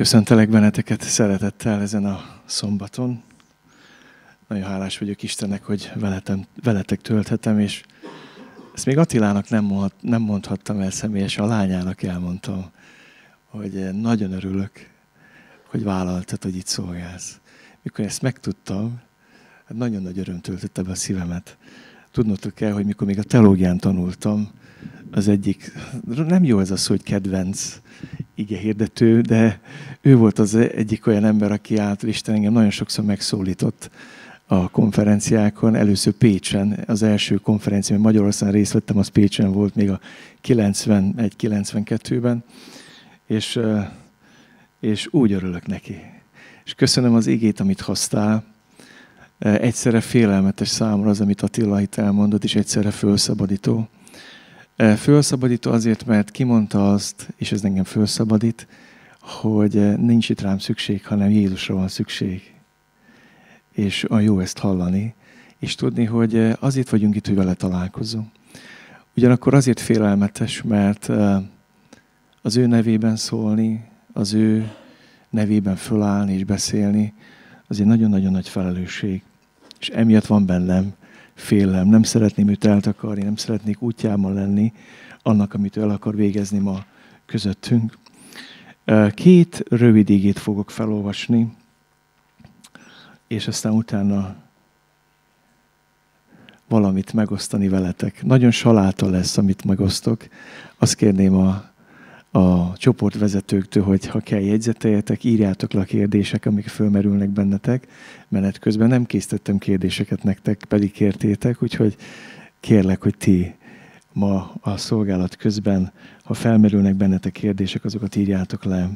Köszöntelek benneteket szeretettel ezen a szombaton. Nagyon hálás vagyok Istennek, hogy veletem, veletek tölthetem, és ezt még Attilának nem, mondhat, nem mondhattam el személyesen, a lányának elmondtam, hogy nagyon örülök, hogy vállaltad, hogy itt szolgálsz. Mikor ezt megtudtam, hát nagyon nagy öröm töltötte be a szívemet. Tudnotok kell, hogy mikor még a teológián tanultam, az egyik, nem jó ez a szó, hogy kedvenc ige hirdető, de ő volt az egyik olyan ember, aki által Isten engem nagyon sokszor megszólított a konferenciákon, először Pécsen, az első konferencia, mert Magyarországon részt vettem, az Pécsen volt még a 91-92-ben, és, és úgy örülök neki. És köszönöm az igét, amit hoztál, egyszerre félelmetes számra az, amit Attila itt elmondott, és egyszerre fölszabadító. Fölszabadító azért, mert kimondta azt, és ez engem fölszabadít, hogy nincs itt rám szükség, hanem Jézusra van szükség. És a jó ezt hallani, és tudni, hogy azért vagyunk itt, hogy vele találkozunk. Ugyanakkor azért félelmetes, mert az ő nevében szólni, az ő nevében fölállni és beszélni, az egy nagyon-nagyon nagy felelősség. És emiatt van bennem félelem. Nem szeretném őt eltakarni, nem szeretnék útjában lenni annak, amit ő el akar végezni ma közöttünk. Két rövid ígét fogok felolvasni, és aztán utána valamit megosztani veletek. Nagyon saláta lesz, amit megosztok. Azt kérném a a csoportvezetőktől, hogy ha kell jegyzeteljetek, írjátok le a kérdések, amik fölmerülnek bennetek. Menet közben nem készítettem kérdéseket nektek, pedig kértétek, úgyhogy kérlek, hogy ti ma a szolgálat közben, ha felmerülnek bennetek kérdések, azokat írjátok le.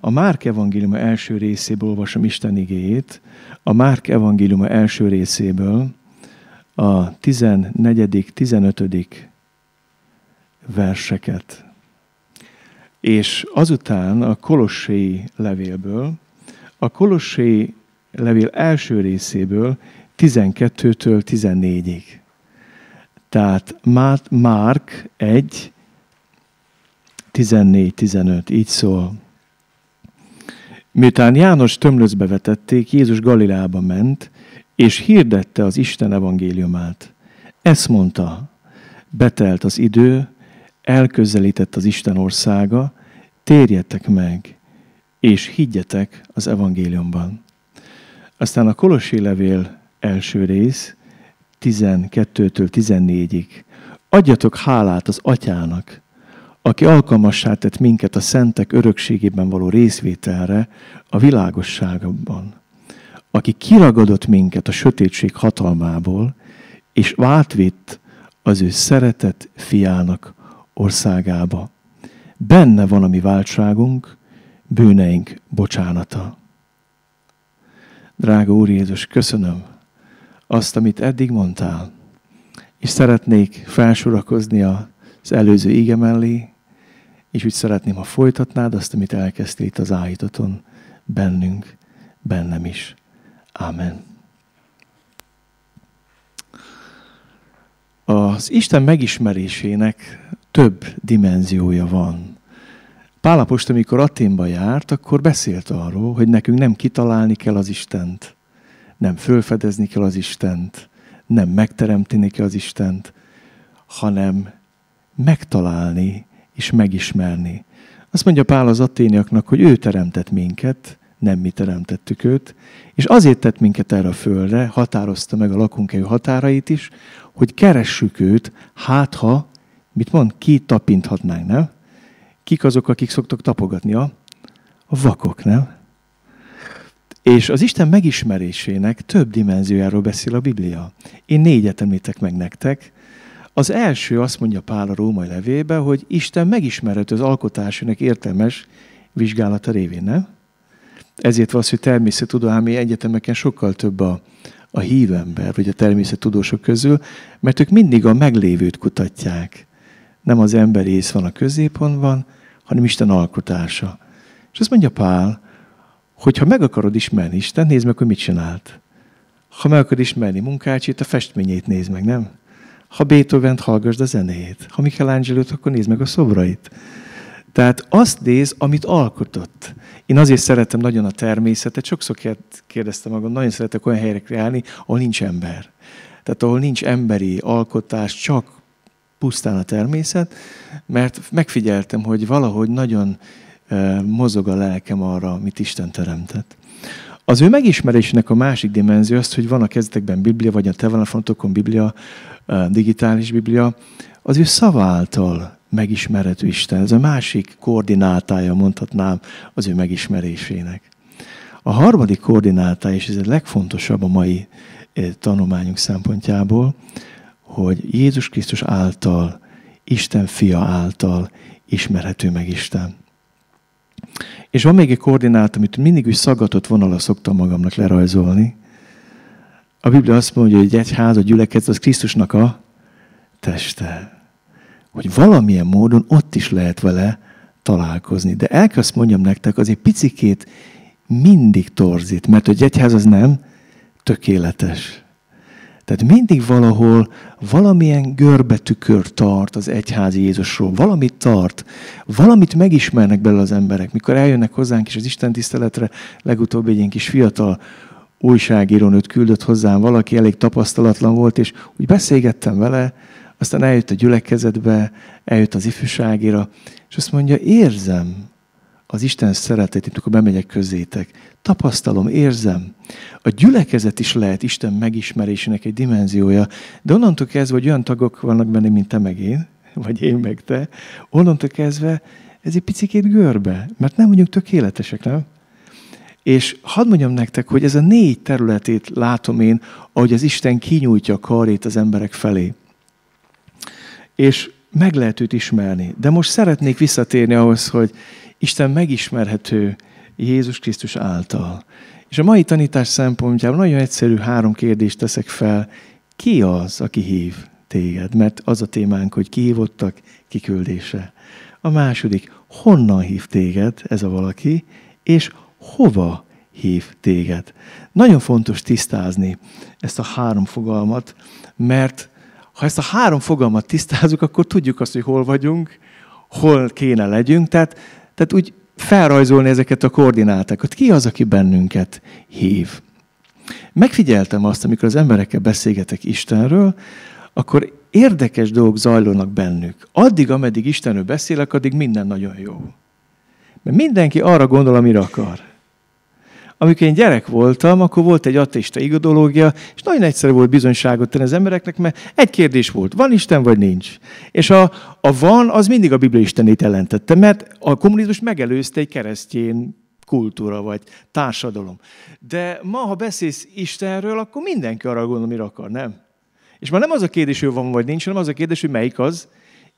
A Márk evangéliuma első részéből olvasom Isten igéjét. A Márk evangéliuma első részéből a 14., 15. verseket és azután a Kolossé levélből, a Kolossé levél első részéből 12-től 14-ig. Tehát Márk 1, 14-15, így szól. Miután János tömlözbe vetették, Jézus Galileába ment, és hirdette az Isten evangéliumát. Ezt mondta, betelt az idő, elközelített az Isten országa, térjetek meg, és higgyetek az evangéliumban. Aztán a Kolossi levél első rész, 12-től 14-ig. Adjatok hálát az atyának, aki alkalmassá tett minket a szentek örökségében való részvételre a világosságban, aki kiragadott minket a sötétség hatalmából, és váltvitt az ő szeretet fiának országába. Benne van a mi váltságunk, bűneink bocsánata. Drága Úr Jézus, köszönöm azt, amit eddig mondtál, és szeretnék felsorakozni az előző ége mellé, és úgy szeretném, ha folytatnád azt, amit elkezdtél itt az áhítaton bennünk, bennem is. Amen. Az Isten megismerésének több dimenziója van. Pálapost, amikor Aténba járt, akkor beszélt arról, hogy nekünk nem kitalálni kell az Istent, nem fölfedezni kell az Istent, nem megteremteni kell az Istent, hanem megtalálni és megismerni. Azt mondja Pál az aténiaknak, hogy ő teremtett minket, nem mi teremtettük őt, és azért tett minket erre a földre, határozta meg a lakunkhelyű határait is, hogy keressük őt, hát ha mit mond? Ki tapinthatnánk, nem? Kik azok, akik szoktak tapogatni? A, a vakok, nem? És az Isten megismerésének több dimenziójáról beszél a Biblia. Én négyet említek meg nektek. Az első azt mondja Pál a római levébe, hogy Isten megismerhető az alkotásának értelmes vizsgálata révén, nem? Ezért van az, hogy természettudomány egyetemeken sokkal több a, a hívember, vagy a természettudósok közül, mert ők mindig a meglévőt kutatják nem az emberi ész van a középpontban, hanem Isten alkotása. És azt mondja Pál, hogy ha meg akarod ismerni Isten, nézd meg, hogy mit csinált. Ha meg akarod ismerni munkácsét, a festményét nézd meg, nem? Ha Beethoven-t hallgassd a zenét, Ha michelangelo akkor nézd meg a szobrait. Tehát azt néz, amit alkotott. Én azért szeretem nagyon a természetet, sokszor kérdeztem magam, nagyon szeretek olyan helyekre állni, ahol nincs ember. Tehát ahol nincs emberi alkotás, csak pusztán a természet, mert megfigyeltem, hogy valahogy nagyon mozog a lelkem arra, amit Isten teremtett. Az ő megismerésének a másik dimenzió az, hogy van a kezdetekben Biblia, vagy a te telefonotokon Biblia, digitális Biblia, az ő szaváltal megismerhető Isten. Ez a másik koordinátája, mondhatnám, az ő megismerésének. A harmadik koordinátája, és ez a legfontosabb a mai tanulmányunk szempontjából, hogy Jézus Krisztus által, Isten fia által ismerhető meg Isten. És van még egy koordinát, amit mindig úgy szaggatott vonala szoktam magamnak lerajzolni. A Biblia azt mondja, hogy egy ház, a gyülekezet, az Krisztusnak a teste. Hogy valamilyen módon ott is lehet vele találkozni. De el kell azt mondjam nektek, az egy picikét mindig torzít, mert hogy egyház az nem tökéletes. Tehát mindig valahol valamilyen görbetükör tart az egyházi Jézusról, valamit tart, valamit megismernek belőle az emberek. Mikor eljönnek hozzánk is az Isten tiszteletre, legutóbb egy ilyen kis fiatal újságírónőt küldött hozzám valaki, elég tapasztalatlan volt, és úgy beszélgettem vele, aztán eljött a gyülekezetbe, eljött az ifjúságira, és azt mondja, érzem, az Isten szeretetét, amikor bemegyek közétek. Tapasztalom, érzem. A gyülekezet is lehet Isten megismerésének egy dimenziója, de onnantól kezdve, hogy olyan tagok vannak benne, mint te meg én, vagy én meg te, onnantól kezdve ez egy picikét görbe, mert nem vagyunk tökéletesek, nem? És hadd mondjam nektek, hogy ez a négy területét látom én, ahogy az Isten kinyújtja a karét az emberek felé. És meg lehet őt ismerni. De most szeretnék visszatérni ahhoz, hogy Isten megismerhető Jézus Krisztus által. És a mai tanítás szempontjából nagyon egyszerű három kérdést teszek fel. Ki az, aki hív téged? Mert az a témánk, hogy kihívottak, kiküldése. A második, honnan hív téged ez a valaki, és hova hív téged? Nagyon fontos tisztázni ezt a három fogalmat, mert ha ezt a három fogalmat tisztázunk, akkor tudjuk azt, hogy hol vagyunk, hol kéne legyünk. Tehát tehát úgy felrajzolni ezeket a koordinátákat. Ki az, aki bennünket hív? Megfigyeltem azt, amikor az emberekkel beszélgetek Istenről, akkor érdekes dolgok zajlónak bennük. Addig, ameddig Istenről beszélek, addig minden nagyon jó. Mert mindenki arra gondol, amire akar. Amikor én gyerek voltam, akkor volt egy ateista igodológia, és nagyon egyszerű volt bizonyságot tenni az embereknek, mert egy kérdés volt, van Isten vagy nincs? És a, a van, az mindig a Biblia Istenét ellentette, mert a kommunizmus megelőzte egy keresztény kultúra vagy társadalom. De ma, ha beszélsz Istenről, akkor mindenki arra gondol, mire akar, nem? És már nem az a kérdés, hogy van vagy nincs, hanem az a kérdés, hogy melyik az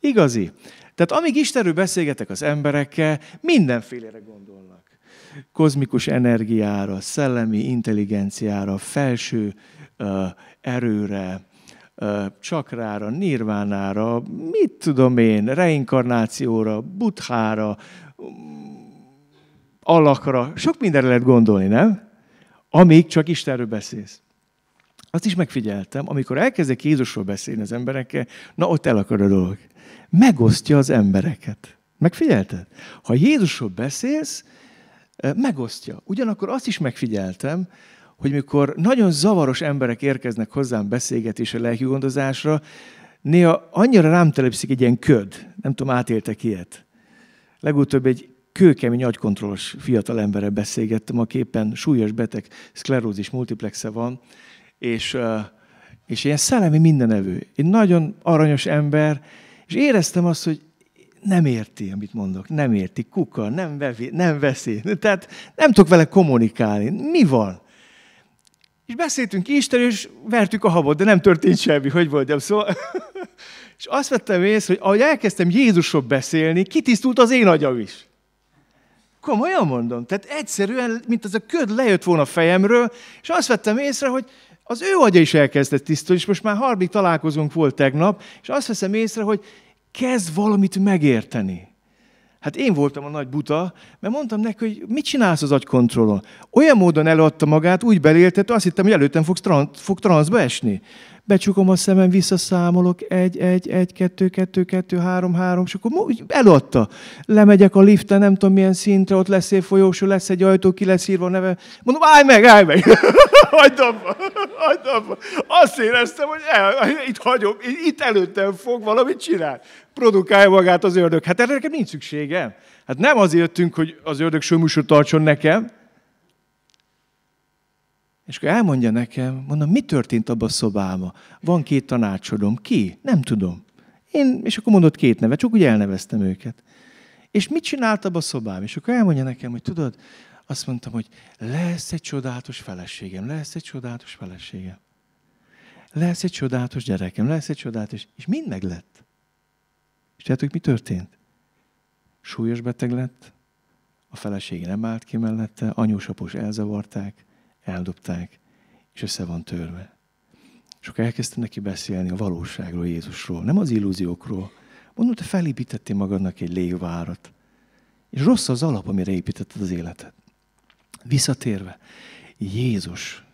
igazi. Tehát amíg Istenről beszélgetek az emberekkel, mindenfélére gondolnak. Kozmikus energiára, szellemi intelligenciára, felső uh, erőre, uh, csakrára, nirvánára, mit tudom én, reinkarnációra, buthára, alakra, sok mindenre lehet gondolni, nem? Amíg csak Istenről beszélsz. Azt is megfigyeltem, amikor elkezdek Jézusról beszélni az emberekkel, na ott elakad a dolog. Megosztja az embereket. Megfigyelted? Ha Jézusról beszélsz, eh, megosztja. Ugyanakkor azt is megfigyeltem, hogy mikor nagyon zavaros emberek érkeznek hozzám beszélgetésre, lelkigondozásra, néha annyira rám telepszik egy ilyen köd. Nem tudom, átéltek ilyet. Legutóbb egy kőkemény agykontrollos emberrel beszélgettem, aki éppen súlyos beteg, szklerózis multiplexe van, és, és ilyen szellemi mindenevő. Egy nagyon aranyos ember, és éreztem azt, hogy nem érti, amit mondok, nem érti, kuka, nem, vevi, nem veszi. Tehát nem tudok vele kommunikálni. Mi van? És beszéltünk Isten, és vertük a habot, de nem történt semmi, hogy mondjam. Szóval, és azt vettem észre, hogy ahogy elkezdtem Jézusról beszélni, kitisztult az én agyam is. Komolyan mondom. Tehát egyszerűen, mint az a köd lejött volna a fejemről, és azt vettem észre, hogy az ő agya is elkezdett tisztulni, és most már harmadik találkozónk volt tegnap, és azt veszem észre, hogy kezd valamit megérteni. Hát én voltam a nagy buta, mert mondtam neki, hogy mit csinálsz az agykontrollon? Olyan módon előadta magát, úgy beléltett, azt hittem, hogy előttem fog, tran- fog transzba esni becsukom a szemem, visszaszámolok, egy, egy, egy, kettő, kettő, kettő, három, három, és akkor eladta. Lemegyek a liften, nem tudom milyen szintre, ott lesz egy folyósó, lesz egy ajtó, ki lesz írva a neve. Mondom, állj meg, állj meg! hagyd abba, hagyd abba. Azt éreztem, hogy el, itt hagyom, itt előttem fog valamit csinálni. Produkálja magát az ördög. Hát erre nekem nincs szükségem. Hát nem azért jöttünk, hogy az ördög söműsor tartson nekem, és akkor elmondja nekem, mondom, mi történt abban a szobában? Van két tanácsodom. Ki? Nem tudom. Én, és akkor mondott két nevet, csak úgy elneveztem őket. És mit csinált abban a szobám? És akkor elmondja nekem, hogy tudod, azt mondtam, hogy lesz egy csodálatos feleségem, lesz egy csodálatos feleségem. Lesz egy csodálatos gyerekem, lesz egy csodálatos, és mind meg lett. És tudjátok, mi történt? Súlyos beteg lett, a felesége nem állt ki mellette, anyósapos elzavarták, eldobták, és össze van törve. És akkor elkezdtem neki beszélni a valóságról, Jézusról, nem az illúziókról. Mondom, te felépítettél magadnak egy légvárat, és rossz az alap, amire építetted az életet. Visszatérve, Jézus,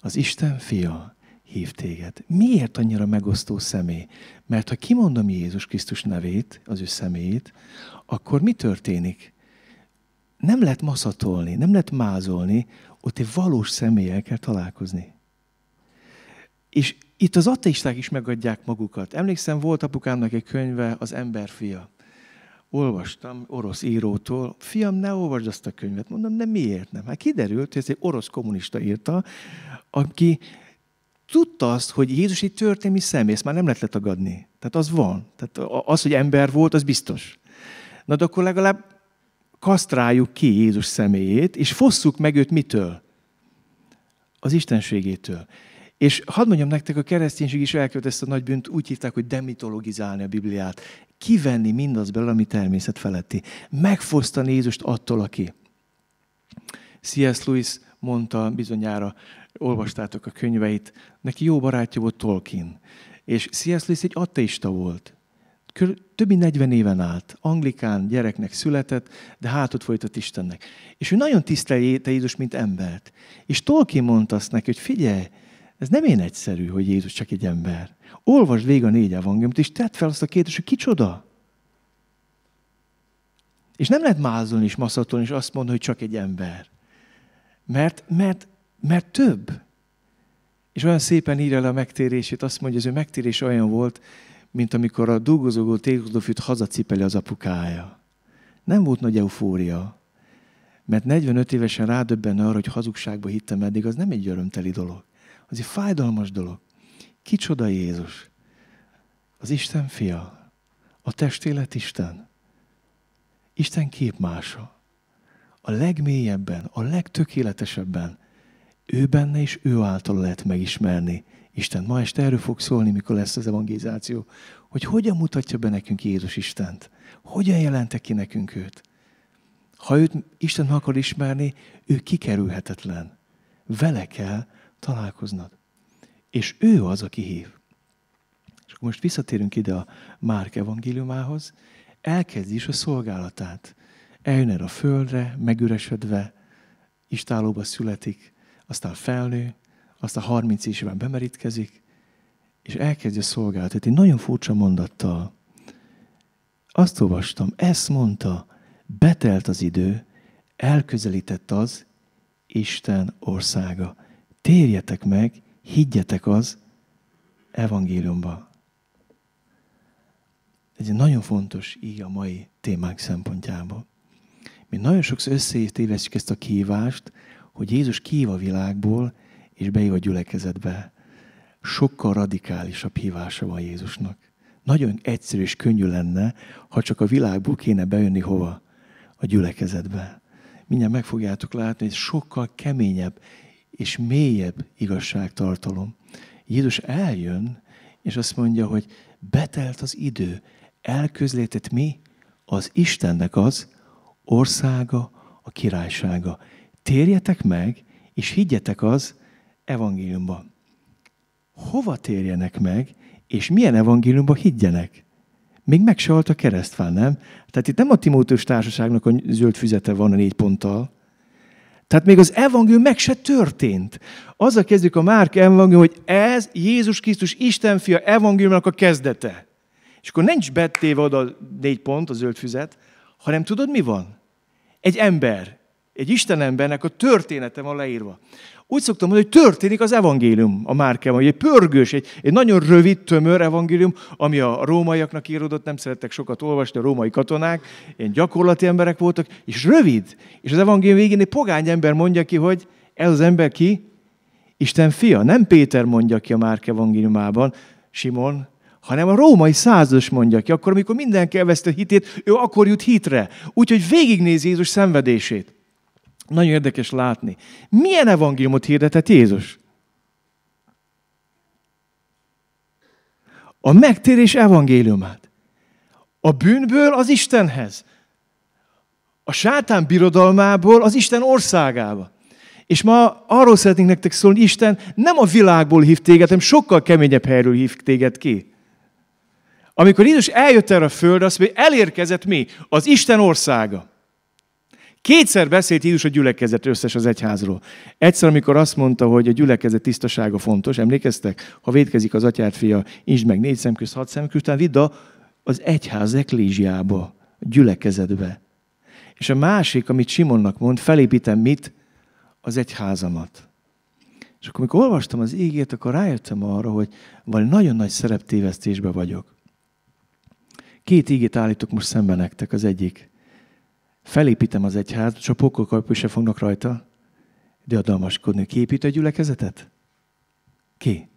az Isten fia, hív téged. Miért annyira megosztó személy? Mert ha kimondom Jézus Krisztus nevét, az ő személyét, akkor mi történik? Nem lehet maszatolni, nem lehet mázolni, ott egy valós személlyel kell találkozni. És itt az ateisták is megadják magukat. Emlékszem, volt apukámnak egy könyve, az ember fia. Olvastam orosz írótól, fiam, ne olvasd azt a könyvet. Mondom, de miért nem? Hát kiderült, hogy ez egy orosz kommunista írta, aki tudta azt, hogy Jézus egy történelmi személy, ezt már nem lehet letagadni. Tehát az van. Tehát az, hogy ember volt, az biztos. Na de akkor legalább kasztráljuk ki Jézus személyét, és fosszuk meg őt mitől? Az Istenségétől. És hadd mondjam nektek, a kereszténység is elkövet ezt a nagy bűnt, úgy hívták, hogy demitologizálni a Bibliát. Kivenni mindaz belőle, ami természet feletti. Megfosztani Jézust attól, aki. C.S. Lewis mondta bizonyára, olvastátok a könyveit, neki jó barátja volt Tolkien. És C.S. Lewis egy ateista volt. Kör, többi 40 éven állt, anglikán gyereknek született, de hátot folytott Istennek. És ő nagyon tisztelte Jézus, mint embert. És Tolkien mondta azt neki, hogy figyelj, ez nem én egyszerű, hogy Jézus csak egy ember. Olvasd végig a négy evangéliumot, és tedd fel azt a kérdést, hogy kicsoda? És nem lehet mázolni és maszatolni, és azt mondani, hogy csak egy ember. Mert, mert, mert több. És olyan szépen írja le a megtérését, azt mondja, hogy az ő megtérés olyan volt, mint amikor a dolgozó tékozlófűt hazacipeli az apukája. Nem volt nagy eufória, mert 45 évesen rádöbben arra, hogy hazugságba hittem eddig, az nem egy örömteli dolog. Az egy fájdalmas dolog. Kicsoda Jézus? Az Isten fia, a testélet Isten, Isten képmása. A legmélyebben, a legtökéletesebben, ő benne és ő által lehet megismerni Isten. Ma este erről fog szólni, mikor lesz az evangelizáció, hogy hogyan mutatja be nekünk Jézus Istent. Hogyan jelentek ki nekünk őt. Ha őt Isten meg akar ismerni, ő kikerülhetetlen. Vele kell találkoznod. És ő az, aki hív. És akkor most visszatérünk ide a Márk evangéliumához. Elkezdi is a szolgálatát. Eljön erre a földre, megüresedve, istálóba születik, aztán felnő, azt a 30 évesen bemerítkezik, és elkezdje szolgálatot egy nagyon furcsa mondattal. Azt olvastam, ezt mondta, betelt az idő, elközelített az Isten országa. Térjetek meg, higgyetek az evangéliumba. Ez egy nagyon fontos így a mai témák szempontjából. Mi nagyon sokszor összetévesztjük ezt a kívást, hogy Jézus kív a világból, és beív a gyülekezetbe, sokkal radikálisabb hívása van Jézusnak. Nagyon egyszerű és könnyű lenne, ha csak a világból kéne bejönni hova? A gyülekezetbe. Mindjárt meg fogjátok látni, hogy sokkal keményebb és mélyebb igazságtartalom. Jézus eljön, és azt mondja, hogy betelt az idő, elközlétett mi? Az Istennek az országa, a királysága. Térjetek meg, és higgyetek az evangéliumba. Hova térjenek meg, és milyen evangéliumba higgyenek? Még meg se halt a keresztfán, nem? Tehát itt nem a Timóteus társaságnak a zöld füzete van a négy ponttal, tehát még az evangélium meg se történt. Azzal kezdjük a Márk evangélium, hogy ez Jézus Krisztus Isten fia evangéliumnak a kezdete. És akkor nincs betéve oda négy pont, a zöld füzet, hanem tudod mi van? Egy ember, egy Isten embernek a története van leírva. Úgy szoktam mondani, hogy történik az evangélium a márkában, egy pörgős, egy, egy nagyon rövid, tömör evangélium, ami a rómaiaknak íródott, nem szerettek sokat olvasni, a római katonák, ilyen gyakorlati emberek voltak, és rövid. És az evangélium végén egy pogány ember mondja ki, hogy ez az ember ki? Isten fia. Nem Péter mondja ki a Márk evangéliumában, Simon, hanem a római százas mondja ki, akkor, amikor mindenki elveszte hitét, ő akkor jut hitre. Úgyhogy végignézi Jézus szenvedését. Nagyon érdekes látni. Milyen evangéliumot hirdetett Jézus? A megtérés evangéliumát. A bűnből az Istenhez. A sátán birodalmából az Isten országába. És ma arról szeretnénk nektek szólni, Isten nem a világból hív téged, hanem sokkal keményebb helyről hív téged ki. Amikor Jézus eljött erre a földre, azt mondja, elérkezett mi? Az Isten országa. Kétszer beszélt Jézus a gyülekezet összes az egyházról. Egyszer, amikor azt mondta, hogy a gyülekezet tisztasága fontos, emlékeztek? Ha védkezik az atyát fia, is meg négy szemköz, hat szemköz, utána vidd az egyház eklézsiába, a gyülekezetbe. És a másik, amit Simonnak mond, felépítem mit? Az egyházamat. És akkor, amikor olvastam az ígét, akkor rájöttem arra, hogy valami nagyon nagy szereptévesztésben vagyok. Két ígét állítok most szembe nektek. Az egyik, felépítem az egyházat, csak a pokolkalapok se fognak rajta diadalmaskodni. Ki épít a gyülekezetet? Ki?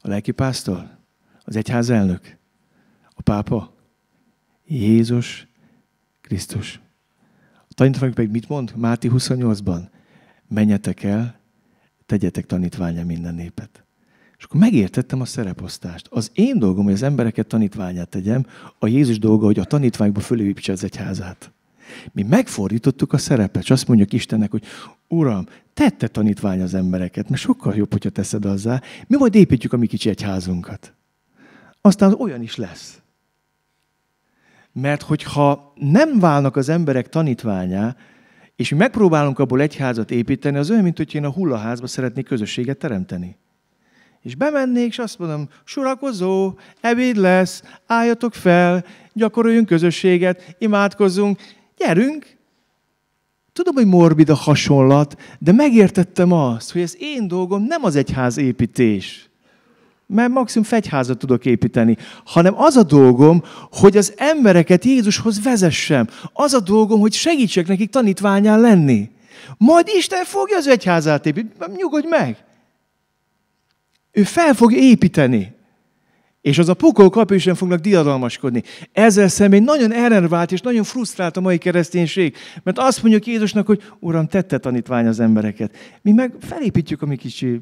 A lelkipásztor? Az egyház elnök? A pápa? Jézus Krisztus. A tanítványok pedig mit mond Máti 28-ban? Menjetek el, tegyetek tanítványa minden népet. És akkor megértettem a szereposztást. Az én dolgom, hogy az embereket tanítványát tegyem, a Jézus dolga, hogy a tanítványokba fölépítse az egyházát. Mi megfordítottuk a szerepet, és azt mondjuk Istennek, hogy Uram, tette tanítvány az embereket, mert sokkal jobb, hogyha teszed azzá, mi majd építjük a mi kicsi egyházunkat. Aztán olyan is lesz. Mert hogyha nem válnak az emberek tanítványá, és mi megpróbálunk abból egyházat építeni, az olyan, mint hogy én a hullaházba szeretnék közösséget teremteni. És bemennék, és azt mondom, surakozó, ebéd lesz, álljatok fel, gyakoroljunk közösséget, imádkozzunk, gyerünk, Tudom, hogy morbid a hasonlat, de megértettem azt, hogy az én dolgom nem az egyház építés, mert maximum fegyházat tudok építeni, hanem az a dolgom, hogy az embereket Jézushoz vezessem. Az a dolgom, hogy segítsek nekik tanítványán lenni. Majd Isten fogja az egyházát építeni, nyugodj meg! Ő fel fog építeni. És az a pokol kapősen fognak diadalmaskodni. Ezzel szemben nagyon elrenvált és nagyon frusztrált a mai kereszténység. Mert azt mondjuk Jézusnak, hogy Uram, tette tanítvány az embereket. Mi meg felépítjük a mi kicsi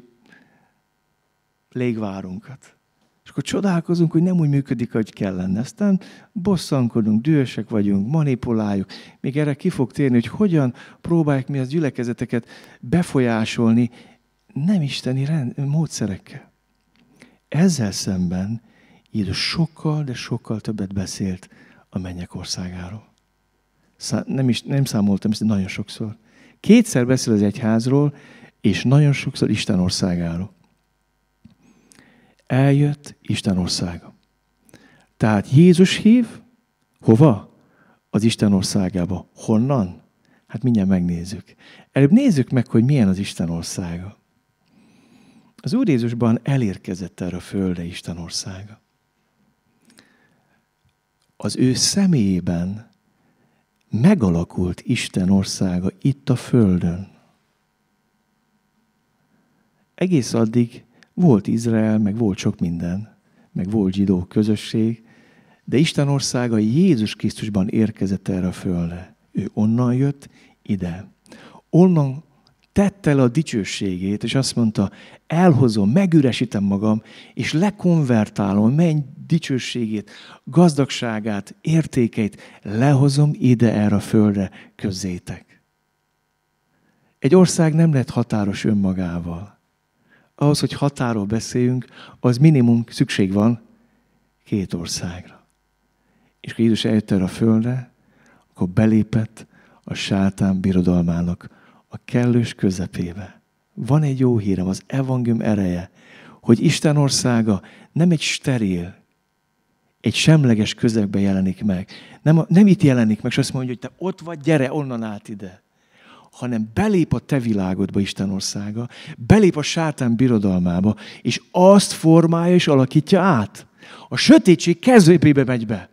légvárunkat. És akkor csodálkozunk, hogy nem úgy működik, hogy kellene. Aztán bosszankodunk, dühösek vagyunk, manipuláljuk. Még erre ki fog térni, hogy hogyan próbáljuk mi az gyülekezeteket befolyásolni nem isteni rend, módszerekkel. Ezzel szemben Jézus sokkal, de sokkal többet beszélt a mennyek országáról. Szá- nem, is, nem számoltam ezt, nagyon sokszor. Kétszer beszél az egyházról, és nagyon sokszor Isten országáról. Eljött Isten országa. Tehát Jézus hív, hova? Az Isten országába. Honnan? Hát mindjárt megnézzük. Előbb nézzük meg, hogy milyen az Isten országa. Az Úr Jézusban elérkezett erre a földre Isten országa az ő személyében megalakult Isten országa itt a Földön. Egész addig volt Izrael, meg volt sok minden, meg volt zsidó közösség, de Isten országa Jézus Krisztusban érkezett erre a földre. Ő onnan jött ide. Onnan tette el a dicsőségét, és azt mondta, elhozom, megüresítem magam, és lekonvertálom, menj dicsőségét, gazdagságát, értékeit lehozom ide erre a földre közétek. Egy ország nem lehet határos önmagával. Ahhoz, hogy határól beszéljünk, az minimum szükség van két országra. És akkor Jézus eljött erre a földre, akkor belépett a sátán birodalmának a kellős közepébe. Van egy jó hírem, az evangélium ereje, hogy Isten országa nem egy steril, egy semleges közegbe jelenik meg. Nem, nem itt jelenik meg, és azt mondja, hogy te ott vagy, gyere onnan át ide. Hanem belép a te világodba, Isten országa, belép a sátán birodalmába, és azt formálja és alakítja át. A sötétség kezőpébe megy be.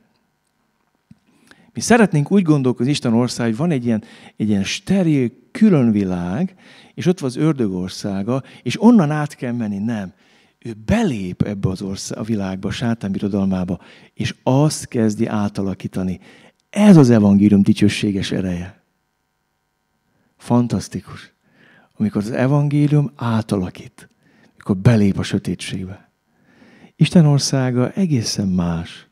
Mi szeretnénk úgy gondolkozni Isten ország, hogy van egy ilyen, egy ilyen steril, külön világ, és ott van az ördög országa, és onnan át kell menni. Nem ő belép ebbe az ország, a világba, a sátán birodalmába, és azt kezdi átalakítani. Ez az evangélium dicsőséges ereje. Fantasztikus. Amikor az evangélium átalakít, amikor belép a sötétségbe. Isten országa egészen más.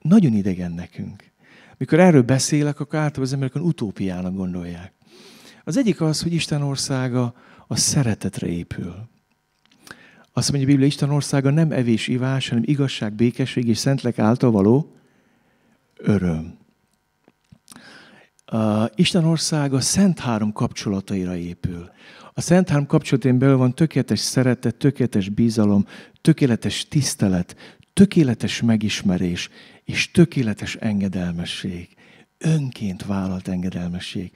Nagyon idegen nekünk. Mikor erről beszélek, akkor általában az emberek utópiának gondolják. Az egyik az, hogy Isten országa a szeretetre épül. Azt mondja a Biblia, Isten országa nem evés, ivás, hanem igazság, békesség és szentlek által való öröm. A Isten országa szent három kapcsolataira épül. A szent három kapcsolatén belül van tökéletes szeretet, tökéletes bizalom, tökéletes tisztelet, tökéletes megismerés és tökéletes engedelmesség önként vállalt engedelmesség.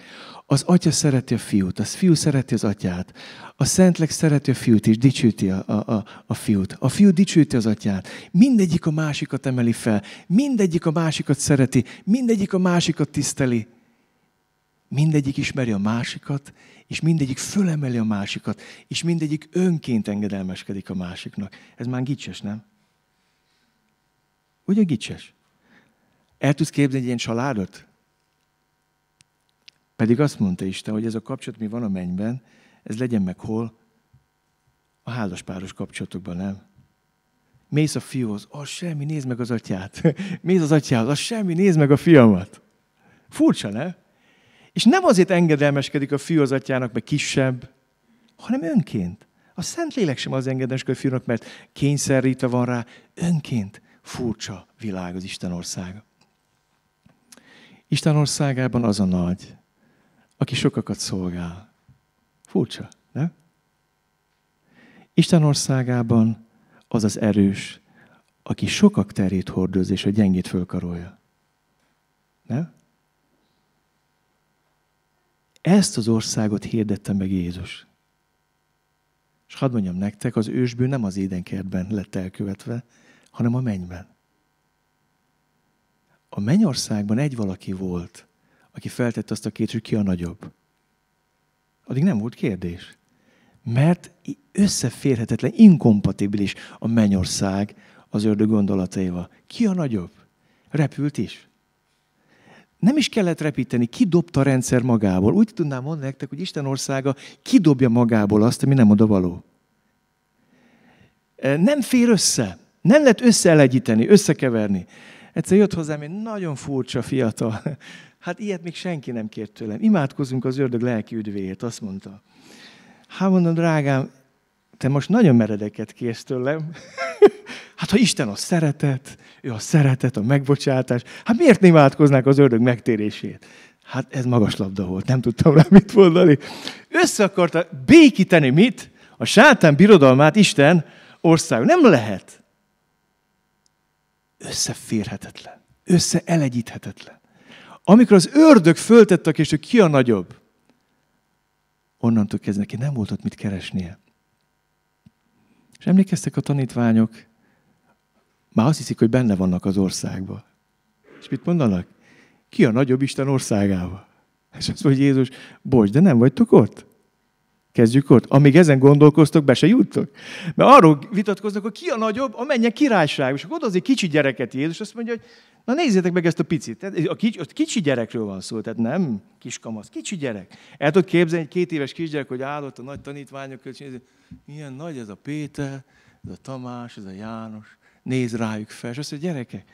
Az atya szereti a fiút, a fiú szereti az atyát, a szentleg szereti a fiút és dicsőti a, a, a, a fiút, a fiú dicsőti az atyát, mindegyik a másikat emeli fel, mindegyik a másikat szereti, mindegyik a másikat tiszteli, mindegyik ismeri a másikat, és mindegyik fölemeli a másikat, és mindegyik önként engedelmeskedik a másiknak. Ez már gicses, nem? Ugye gicses? El tudsz képzelni egy ilyen családot? Pedig azt mondta Isten, hogy ez a kapcsolat, mi van a mennyben, ez legyen meg hol? A házaspáros kapcsolatokban, nem? Mész a fiúhoz, az semmi, nézd meg az atyát. Mész az atyához, az semmi, nézd meg a fiamat. Furcsa, nem? És nem azért engedelmeskedik a fiú az atyának, mert kisebb, hanem önként. A Szentlélek sem az engedelmeskedik a fiúnak, mert kényszerítve van rá, önként. Furcsa világ az Isten országa. Isten országában az a nagy, aki sokakat szolgál. Furcsa, nem? Isten országában az az erős, aki sokak terét hordoz, és a gyengét fölkarolja. Nem? Ezt az országot hirdette meg Jézus. És hadd mondjam nektek, az ősből nem az édenkertben lett elkövetve, hanem a mennyben. A mennyországban egy valaki volt, aki feltette azt a kérdést, hogy ki a nagyobb. Addig nem volt kérdés. Mert összeférhetetlen, inkompatibilis a mennyország az ördög gondolataival. Ki a nagyobb? Repült is. Nem is kellett repíteni, kidobta a rendszer magából. Úgy tudnám mondani nektek, hogy Isten országa kidobja magából azt, ami nem oda való. Nem fér össze. Nem lehet összeelegyíteni, összekeverni. Egyszer jött hozzám egy nagyon furcsa fiatal. Hát ilyet még senki nem kért tőlem. Imádkozunk az ördög lelki üdvéért, azt mondta. Hát mondom, drágám, te most nagyon meredeket kérsz tőlem. hát ha Isten a szeretet, ő a szeretet, a megbocsátás, hát miért nem imádkoznák az ördög megtérését? Hát ez magas labda volt, nem tudtam rá mit mondani. Össze akarta békíteni mit? A sátán birodalmát Isten ország. Nem lehet összeférhetetlen, összeelegyíthetetlen. Amikor az ördög föltett a hogy ki a nagyobb? Onnantól kezdve neki nem volt ott mit keresnie. És emlékeztek a tanítványok, már azt hiszik, hogy benne vannak az országban, És mit mondanak? Ki a nagyobb Isten országába? És azt mondja Jézus, bocs, de nem vagytok ott? Kezdjük ott. Amíg ezen gondolkoztok, be se juttok. Mert arról vitatkoznak, hogy ki a nagyobb, a királyság. És akkor oda az egy kicsi gyereket Jézus, azt mondja, hogy na nézzétek meg ezt a picit. A kicsi, a kicsi gyerekről van szó, tehát nem kiskamasz, kicsi gyerek. El tudod képzelni egy két éves kisgyerek, hogy állott a nagy tanítványok között, és milyen nagy ez a Péter, ez a Tamás, ez a János. Néz rájuk fel, és azt mondja, gyerekek,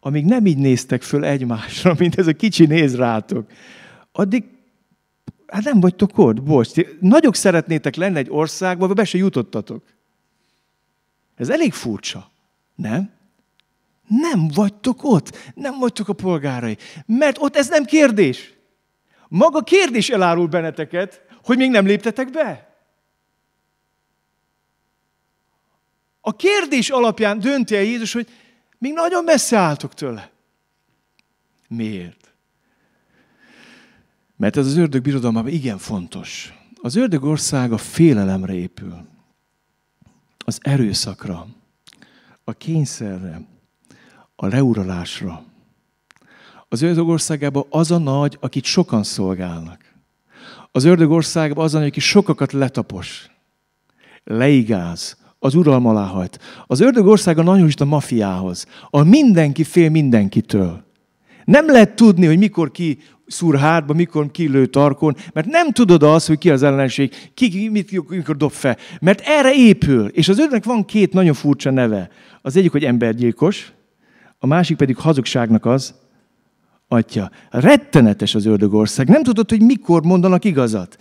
amíg nem így néztek föl egymásra, mint ez a kicsi néz rátok, addig Hát nem vagytok ott, bocs. nagyok szeretnétek lenni egy országba, be se jutottatok. Ez elég furcsa, nem? Nem vagytok ott, nem vagytok a polgárai. Mert ott ez nem kérdés. Maga kérdés elárul benneteket, hogy még nem léptetek be. A kérdés alapján dönti el Jézus, hogy még nagyon messze álltok tőle. Miért? Mert ez az ördög birodalmában igen fontos. Az ördög országa félelemre épül. Az erőszakra, a kényszerre, a leuralásra. Az ördög országában az a nagy, akit sokan szolgálnak. Az ördög országában az a nagy, aki sokakat letapos, leigáz, az uralma alá hajt. Az ördög országa nagyon is a mafiához. A mindenki fél mindenkitől. Nem lehet tudni, hogy mikor ki szúr hátba, mikor kilő tarkon, mert nem tudod azt, hogy ki az ellenség, ki, mit, mikor dob fel. Mert erre épül. És az ötnek van két nagyon furcsa neve. Az egyik, hogy embergyilkos, a másik pedig hazugságnak az, atya. Rettenetes az ördögország. Nem tudod, hogy mikor mondanak igazat.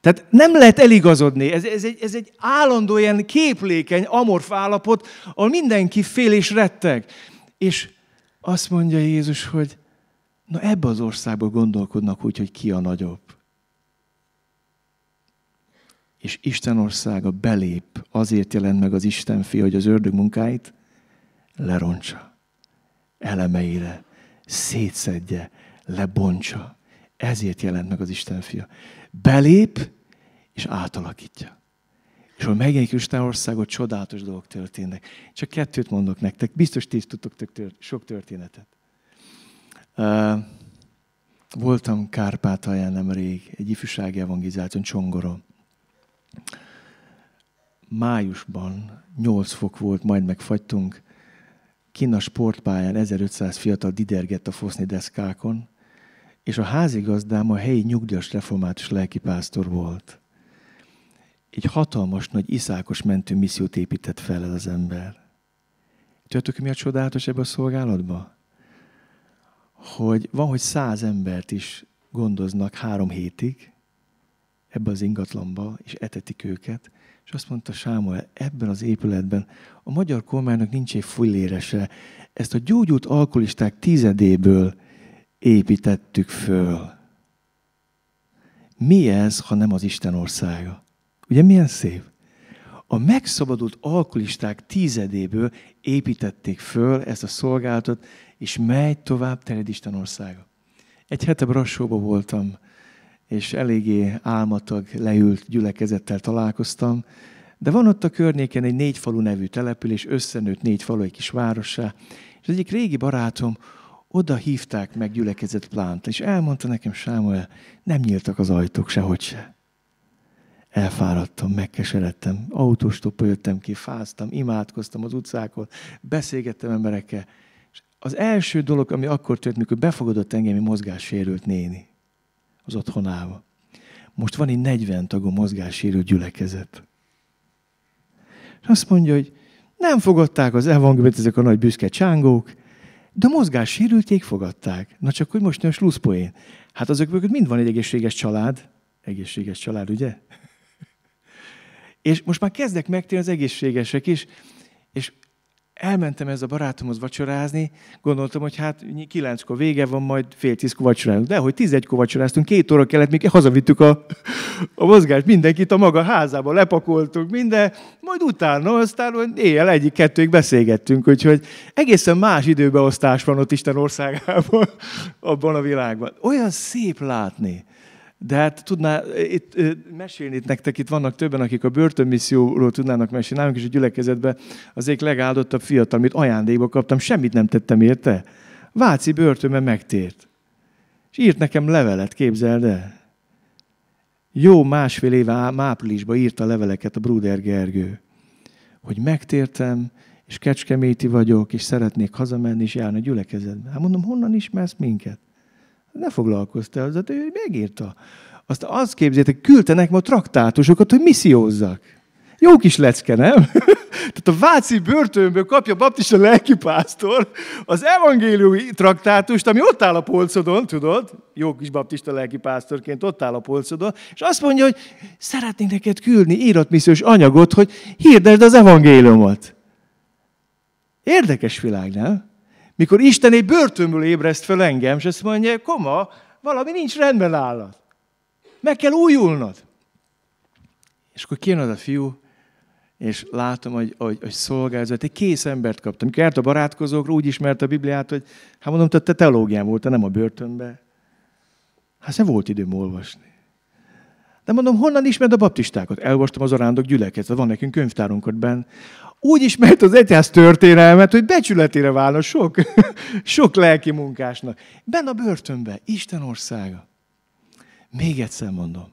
Tehát nem lehet eligazodni. Ez, ez, egy, ez egy állandó ilyen képlékeny, amorf állapot, ahol mindenki fél és retteg. És azt mondja Jézus, hogy Na ebbe az országban gondolkodnak úgy, hogy ki a nagyobb. És Isten országa belép, azért jelent meg az Isten fia, hogy az ördög munkáit lerontsa, elemeire, szétszedje, lebontsa. Ezért jelent meg az Isten fia. Belép, és átalakítja. És hogy megjelenik Isten országot, csodálatos dolgok történnek. Csak kettőt mondok nektek, biztos ti is tudtok tök tört, sok történetet. Voltam Kárpátalján nemrég, egy ifjúsági evangelizáció, Csongoron. Májusban 8 fok volt, majd megfagytunk. Kina sportpályán 1500 fiatal didergett a foszni deszkákon, és a házigazdám a helyi nyugdíjas református lelkipásztor volt. Egy hatalmas, nagy, iszákos mentő missziót épített fel ez az ember. Tudjátok, mi a csodálatos ebbe a szolgálatban? hogy van, hogy száz embert is gondoznak három hétig ebbe az ingatlanba, és etetik őket, és azt mondta Sámuel, ebben az épületben a magyar kormánynak nincs egy fullérese. Ezt a gyógyult alkoholisták tizedéből építettük föl. Mi ez, ha nem az Isten országa? Ugye milyen szép? A megszabadult alkoholisták tizedéből építették föl ezt a szolgálatot, és megy tovább terjed Isten országa. Egy hete Brassóba voltam, és eléggé álmatag, leült gyülekezettel találkoztam, de van ott a környéken egy négy falu nevű település, összenőtt négy falu egy kis várossá, és egyik régi barátom oda hívták meg gyülekezett plánt, és elmondta nekem Sámuel, nem nyíltak az ajtók sehogy se elfáradtam, megkeseredtem, autóstoppa jöttem ki, fáztam, imádkoztam az utcákon, beszélgettem emberekkel, és az első dolog, ami akkor tört, mikor befogadott engem egy mozgássérült néni az otthonába. Most van egy 40 tagú mozgássérült gyülekezet. És azt mondja, hogy nem fogadták az evangéliumot ezek a nagy büszke csángók, de a mozgássérülték fogadták. Na csak hogy most nem a Hát azok mögött mind van egy egészséges család. Egészséges család, ugye? És most már kezdek megtérni az egészségesek is, és elmentem ez a barátomhoz vacsorázni, gondoltam, hogy hát kilenckor vége van, majd fél tízkor vacsorázunk. De hogy tizenegykor vacsoráztunk, két óra kellett, még hazavittük a, a mozgást, mindenkit a maga házába lepakoltuk, minden, majd utána aztán éjjel egyik-kettőig beszélgettünk, úgyhogy egészen más időbeosztás van ott Isten országában, abban a világban. Olyan szép látni, de hát tudná, itt, mesélni itt nektek, itt vannak többen, akik a börtönmisszióról tudnának mesélni. Nálunk is a gyülekezetben az egyik legáldottabb fiatal, amit ajándékba kaptam, semmit nem tettem érte. Váci börtönben megtért. És írt nekem levelet, képzeld el. Jó másfél éve áprilisban a leveleket a Bruder Gergő, hogy megtértem, és kecskeméti vagyok, és szeretnék hazamenni és járni a gyülekezetbe. Hát mondom, honnan ismersz minket? Ne foglalkoztál hogy ő megírta. Azt az képzeljétek, küldtenek ma traktátusokat, hogy missziózzak. Jó kis lecke, nem? Tehát a Váci börtönből kapja baptista lelkipásztor az evangéliumi traktátust, ami ott áll a polcodon, tudod? Jó kis baptista lelkipásztorként ott áll a polcodon, és azt mondja, hogy szeretnénk neked küldni íratmissziós anyagot, hogy hirdesd az evangéliumot. Érdekes világ, nem? Mikor Isten egy börtönből ébreszt fel engem, és azt mondja, koma, valami nincs rendben állat. Meg kell újulnod. És akkor kijön az a fiú, és látom, hogy, hogy, hogy szolgálzat, egy kész embert kaptam. Mikor járt a barátkozókra, úgy ismert a Bibliát, hogy hát mondom, te, te teológián voltál, nem a börtönbe. Hát nem volt időm olvasni. De mondom, honnan ismered a baptistákat? Elolvastam az arándok gyülekezet, van nekünk könyvtárunk ott benn úgy ismert az egyház történelmet, hogy becsületére válna sok, sok lelki munkásnak. Benne a börtönbe, Isten országa. Még egyszer mondom,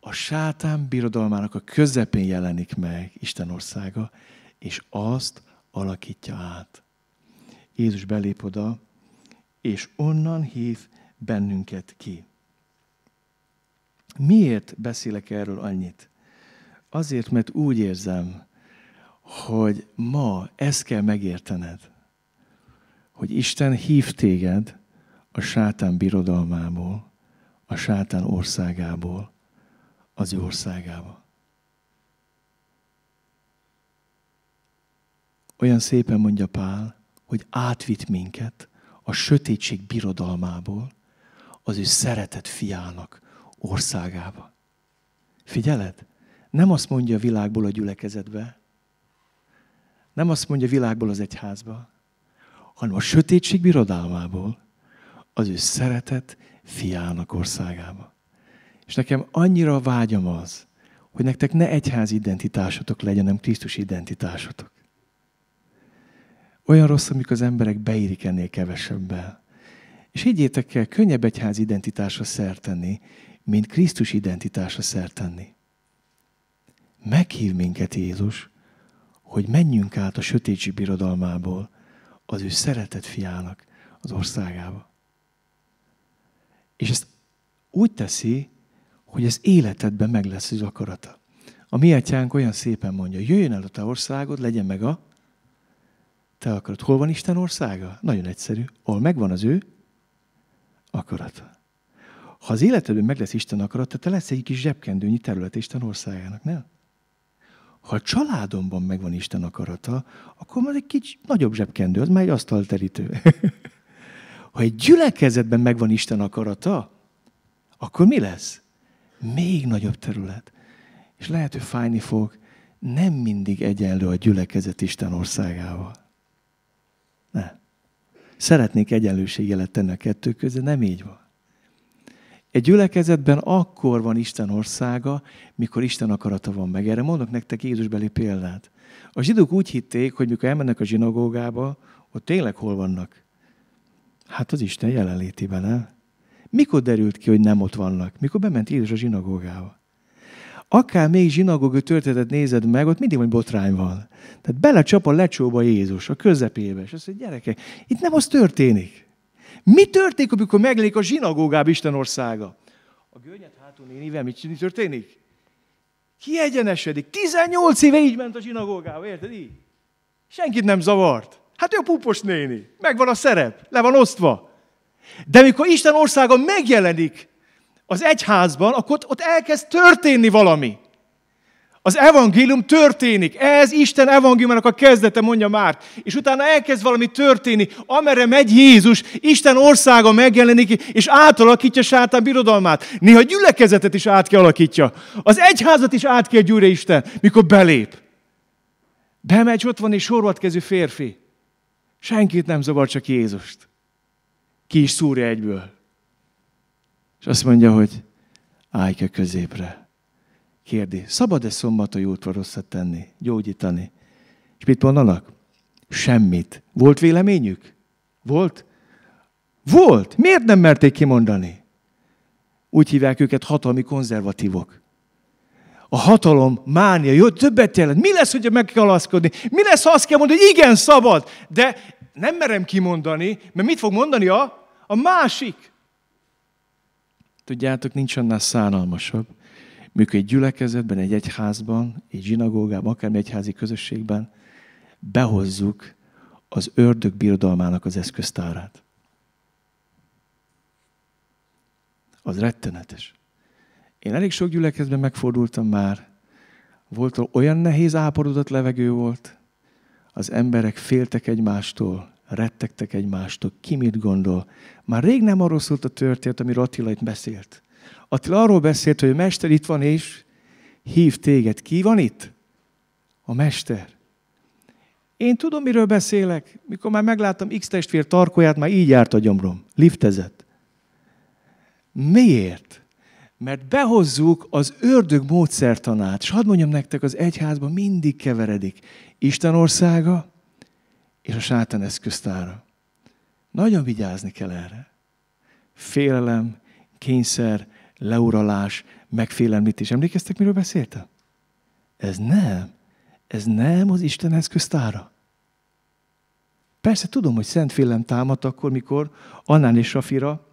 a sátán birodalmának a közepén jelenik meg Isten országa, és azt alakítja át. Jézus belép oda, és onnan hív bennünket ki. Miért beszélek erről annyit? Azért, mert úgy érzem, hogy ma ezt kell megértened, hogy Isten hív téged a sátán birodalmából, a sátán országából, az ő országába. Olyan szépen mondja Pál, hogy átvitt minket a sötétség birodalmából az ő szeretett fiának országába. Figyeled? Nem azt mondja a világból a gyülekezetbe, nem azt mondja világból az egyházba, hanem a sötétség birodalmából az ő szeretet fiának országába. És nekem annyira vágyam az, hogy nektek ne egyház identitásotok legyen, hanem Krisztus identitásotok. Olyan rossz, amikor az emberek beírik ennél kevesebbel. És higgyétek el, könnyebb egyház identitásra szert tenni, mint Krisztus identitásra szert tenni. Meghív minket Jézus, hogy menjünk át a sötétség birodalmából az ő szeretett fiának az országába. És ezt úgy teszi, hogy az életedben meg lesz az akarata. A mi atyánk olyan szépen mondja, jöjjön el a te országod, legyen meg a te akarod. Hol van Isten országa? Nagyon egyszerű. Hol megvan az ő akarata. Ha az életedben meg lesz Isten akarata, te lesz egy kis zsebkendőnyi terület Isten országának, nem? ha a családomban megvan Isten akarata, akkor már egy kicsi nagyobb zsebkendő, az már egy asztalterítő. ha egy gyülekezetben megvan Isten akarata, akkor mi lesz? Még nagyobb terület. És lehet, hogy fájni fog, nem mindig egyenlő a gyülekezet Isten országával. Ne. Szeretnék jelet tenni a kettő között, nem így van. Egy gyülekezetben akkor van Isten országa, mikor Isten akarata van meg. Erre mondok nektek Jézusbeli példát. A zsidók úgy hitték, hogy mikor elmennek a zsinagógába, ott tényleg hol vannak? Hát az Isten jelenlétében, nem? Mikor derült ki, hogy nem ott vannak? Mikor bement Jézus a zsinagógába? Akár még zsinagógő történetet nézed meg, ott mindig van botrány van. Tehát belecsap a lecsóba Jézus, a közepébe, és azt mondja, gyerekek, itt nem az történik. Mi történik, amikor meglék a zsinagógább Isten országa? A gőnyet hátul nénivel mit történik? Kiegyenesedik. 18 éve így ment a zsinagógába, érted? Így. Senkit nem zavart. Hát ő a pupos néni. Megvan a szerep, le van osztva. De mikor Isten országa megjelenik az egyházban, akkor ott elkezd történni valami. Az evangélium történik. Ez Isten evangéliumának a kezdete, mondja már. És utána elkezd valami történni. Amerre megy Jézus, Isten országa megjelenik, és átalakítja sátán birodalmát. Néha gyülekezetet is át kell alakítja. Az egyházat is át kell gyűrje Isten, mikor belép. Bemegy, ott van egy sorvatkező férfi. Senkit nem zavar, csak Jézust. Ki is szúrja egyből. És azt mondja, hogy állj ki középre kérdi, szabad-e a jótra rosszat tenni, gyógyítani? És mit mondanak? Semmit. Volt véleményük? Volt? Volt! Miért nem merték kimondani? Úgy hívják őket hatalmi konzervatívok. A hatalom mánia, jó, többet jelent. Mi lesz, hogyha meg kell alaszkodni? Mi lesz, ha azt kell mondani, hogy igen, szabad, de nem merem kimondani, mert mit fog mondani a, a másik? Tudjátok, nincs annál szánalmasabb, mikor egy gyülekezetben, egy egyházban, egy zsinagógában, akár egy házi közösségben behozzuk az ördög birodalmának az eszköztárát. Az rettenetes. Én elég sok gyülekezben megfordultam már. Volt olyan nehéz áporodott levegő volt, az emberek féltek egymástól, rettegtek egymástól, ki mit gondol. Már rég nem arról szólt a történet, amiről Attila itt beszélt. Attila arról beszélt, hogy a Mester itt van, és hív téged. Ki van itt? A Mester. Én tudom, miről beszélek. Mikor már megláttam X testvér tarkóját, már így járt a gyomrom. Liftezett. Miért? Mert behozzuk az ördög módszertanát. És hadd mondjam nektek, az egyházban mindig keveredik. Isten országa és a sátán eszköztára. Nagyon vigyázni kell erre. Félelem, kényszer, leuralás, megfélemlítés. Emlékeztek, miről beszéltem? Ez nem. Ez nem az Isten eszköztára. Persze tudom, hogy szentfélem támadt akkor, mikor Annán és Safira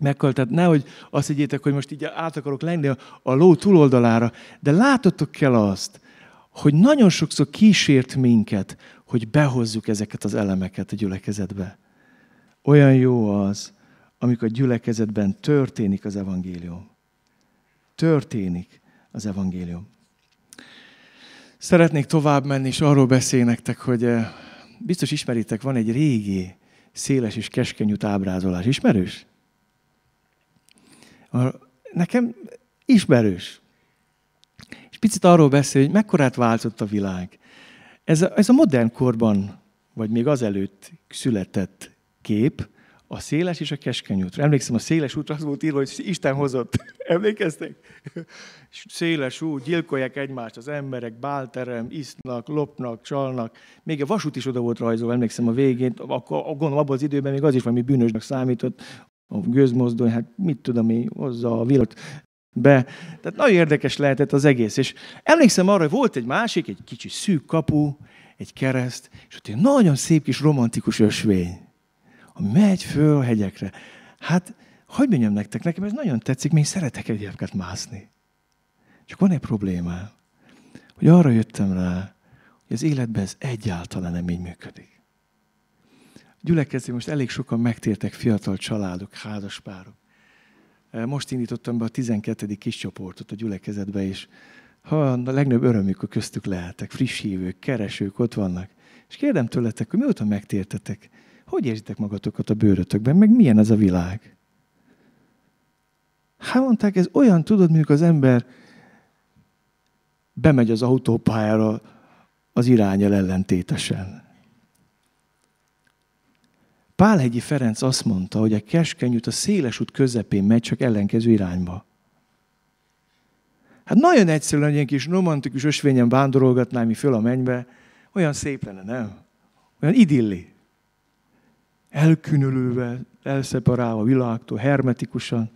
meghalt. Tehát nehogy azt higgyétek, hogy most így át akarok lenni a, a ló túloldalára, de látottok kell azt, hogy nagyon sokszor kísért minket, hogy behozzuk ezeket az elemeket a gyülekezetbe. Olyan jó az, amikor gyülekezetben történik az evangélium. Történik az evangélium. Szeretnék tovább menni, és arról beszélnektek, hogy eh, biztos ismeritek, van egy régi, széles és keskenyút ábrázolás. Ismerős? Nekem ismerős. És picit arról beszél, hogy mekkorát változott a világ. Ez a, ez a modern korban, vagy még azelőtt született kép, a széles és a keskeny útra. Emlékszem, a széles útra az volt írva, hogy Isten hozott. Emlékeztek? Széles út, gyilkolják egymást az emberek, bálterem, isznak, lopnak, csalnak. Még a vasút is oda volt rajzolva, emlékszem a végén. Akkor, gondolom abban az időben még az is valami bűnösnek számított, a gőzmozdony, hát mit tudom én, hozza a világot be. Tehát nagyon érdekes lehetett az egész. És emlékszem arra, hogy volt egy másik, egy kicsi szűk kapu, egy kereszt, és ott egy nagyon szép kis romantikus ösvény megy föl hegyekre. Hát, hogy mondjam nektek, nekem ez nagyon tetszik, még szeretek egyébként mászni. Csak van egy problémám, hogy arra jöttem rá, hogy az életben ez egyáltalán nem így működik. Gyülekezni most elég sokan megtértek fiatal családok, házaspárok. Eh, most indítottam be a 12. kis csoportot a gyülekezetbe, és ha a legnagyobb örömük köztük lehetek, friss hívők, keresők ott vannak. És kérdem tőletek, hogy mióta megtértetek, hogy érzitek magatokat a bőrötökben, meg milyen az a világ? Hát mondták, ez olyan, tudod, mint az ember bemegy az autópályára az irányel ellentétesen. Pálhegyi Ferenc azt mondta, hogy a keskeny út a széles út közepén megy, csak ellenkező irányba. Hát nagyon egyszerűen egy kis romantikus ösvényen vándorolgatnám mi föl a mennybe, olyan szép lenne, nem? Olyan idilli elkülönülve, elszeparálva a világtól, hermetikusan,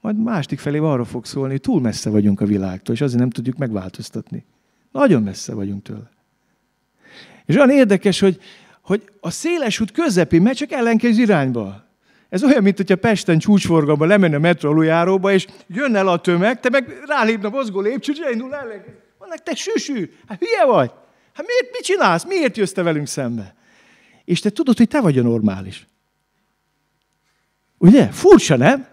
majd másik felé arra fog szólni, hogy túl messze vagyunk a világtól, és azért nem tudjuk megváltoztatni. Nagyon messze vagyunk tőle. És olyan érdekes, hogy, hogy a széles út közepén megy csak ellenkező irányba. Ez olyan, mint hogyha Pesten csúcsforgalba lemenne a metro aluljáróba, és jön el a tömeg, te meg rálépne a mozgó lépcső, és elindul ellenkező. Vannak te süsű, hát hülye vagy. Hát miért, mit csinálsz? Miért jössz te velünk szembe? és te tudod, hogy te vagy a normális. Ugye? Furcsa, nem?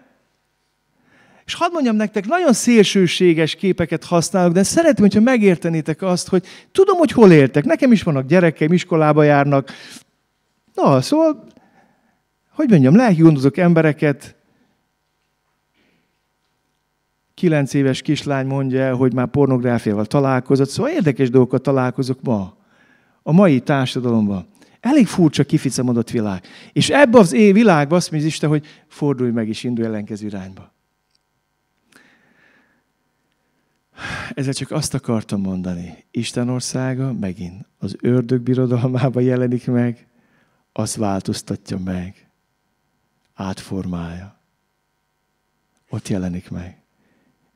És hadd mondjam nektek, nagyon szélsőséges képeket használok, de szeretném, hogyha megértenétek azt, hogy tudom, hogy hol éltek. Nekem is vannak gyerekeim, iskolába járnak. Na, szóval, hogy mondjam, lelki gondozok embereket. Kilenc éves kislány mondja el, hogy már pornográfiával találkozott. Szóval érdekes dolgokat találkozok ma, a mai társadalomban. Elég furcsa, kificamodott világ. És ebbe az é világba azt mondja Isten, hogy fordulj meg és indulj ellenkező irányba. Ezzel csak azt akartam mondani. Isten országa megint az ördög birodalmába jelenik meg, azt változtatja meg, átformálja. Ott jelenik meg.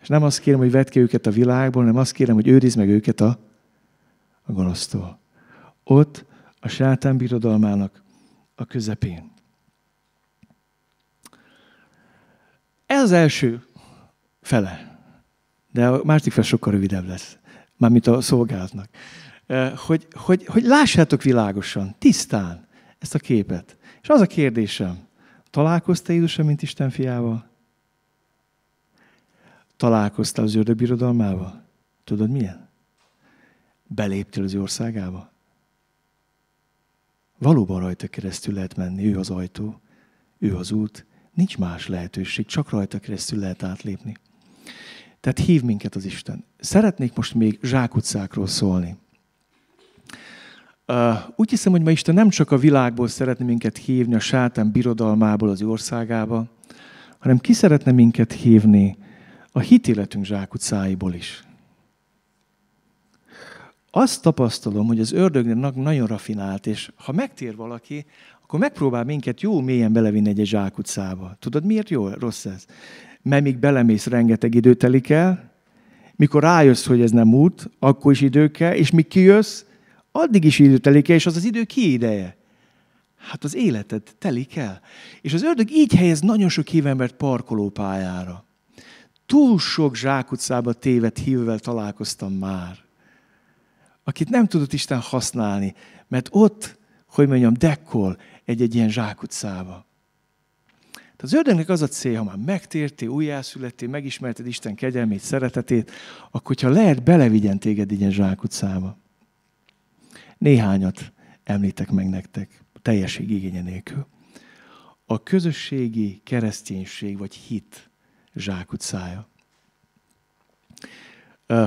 És nem azt kérem, hogy vedd ki őket a világból, nem azt kérem, hogy őrizd meg őket a, a gonosztól. Ott a sátán birodalmának a közepén. Ez az első fele, de a másik fel sokkal rövidebb lesz, mármint a szolgálatnak. Eh, hogy, hogy, hogy lássátok világosan, tisztán ezt a képet. És az a kérdésem, találkoztál Jézussal, mint Isten fiával? Találkoztál az ördög birodalmával? Tudod milyen? Beléptél az országába? Valóban rajta keresztül lehet menni, ő az ajtó, ő az út, nincs más lehetőség, csak rajta keresztül lehet átlépni. Tehát hív minket az Isten. Szeretnék most még zsákutcákról szólni. úgy hiszem, hogy ma Isten nem csak a világból szeretne minket hívni, a sátán birodalmából, az országába, hanem ki szeretne minket hívni a hitéletünk zsákutcáiból is azt tapasztalom, hogy az ördögnek nagyon rafinált, és ha megtér valaki, akkor megpróbál minket jó mélyen belevinni egy zsákutcába. Tudod, miért jó, rossz ez? Mert még belemész, rengeteg idő telik el, mikor rájössz, hogy ez nem út, akkor is idő kell, és mi kijössz, addig is idő telik el, és az az idő ki ideje. Hát az életed telik el. És az ördög így helyez nagyon sok hívembert parkolópályára. Túl sok zsákutcába tévedt hívvel találkoztam már akit nem tudott Isten használni, mert ott, hogy mondjam, dekkol egy-egy ilyen zsákutcába. Tehát az ördögnek az a cél, ha már megtértél, újjászülettél, megismerted Isten kegyelmét, szeretetét, akkor ha lehet, belevigyen téged ilyen zsákutcába. Néhányat említek meg nektek, teljeség igénye nélkül. A közösségi kereszténység vagy hit zsákutcája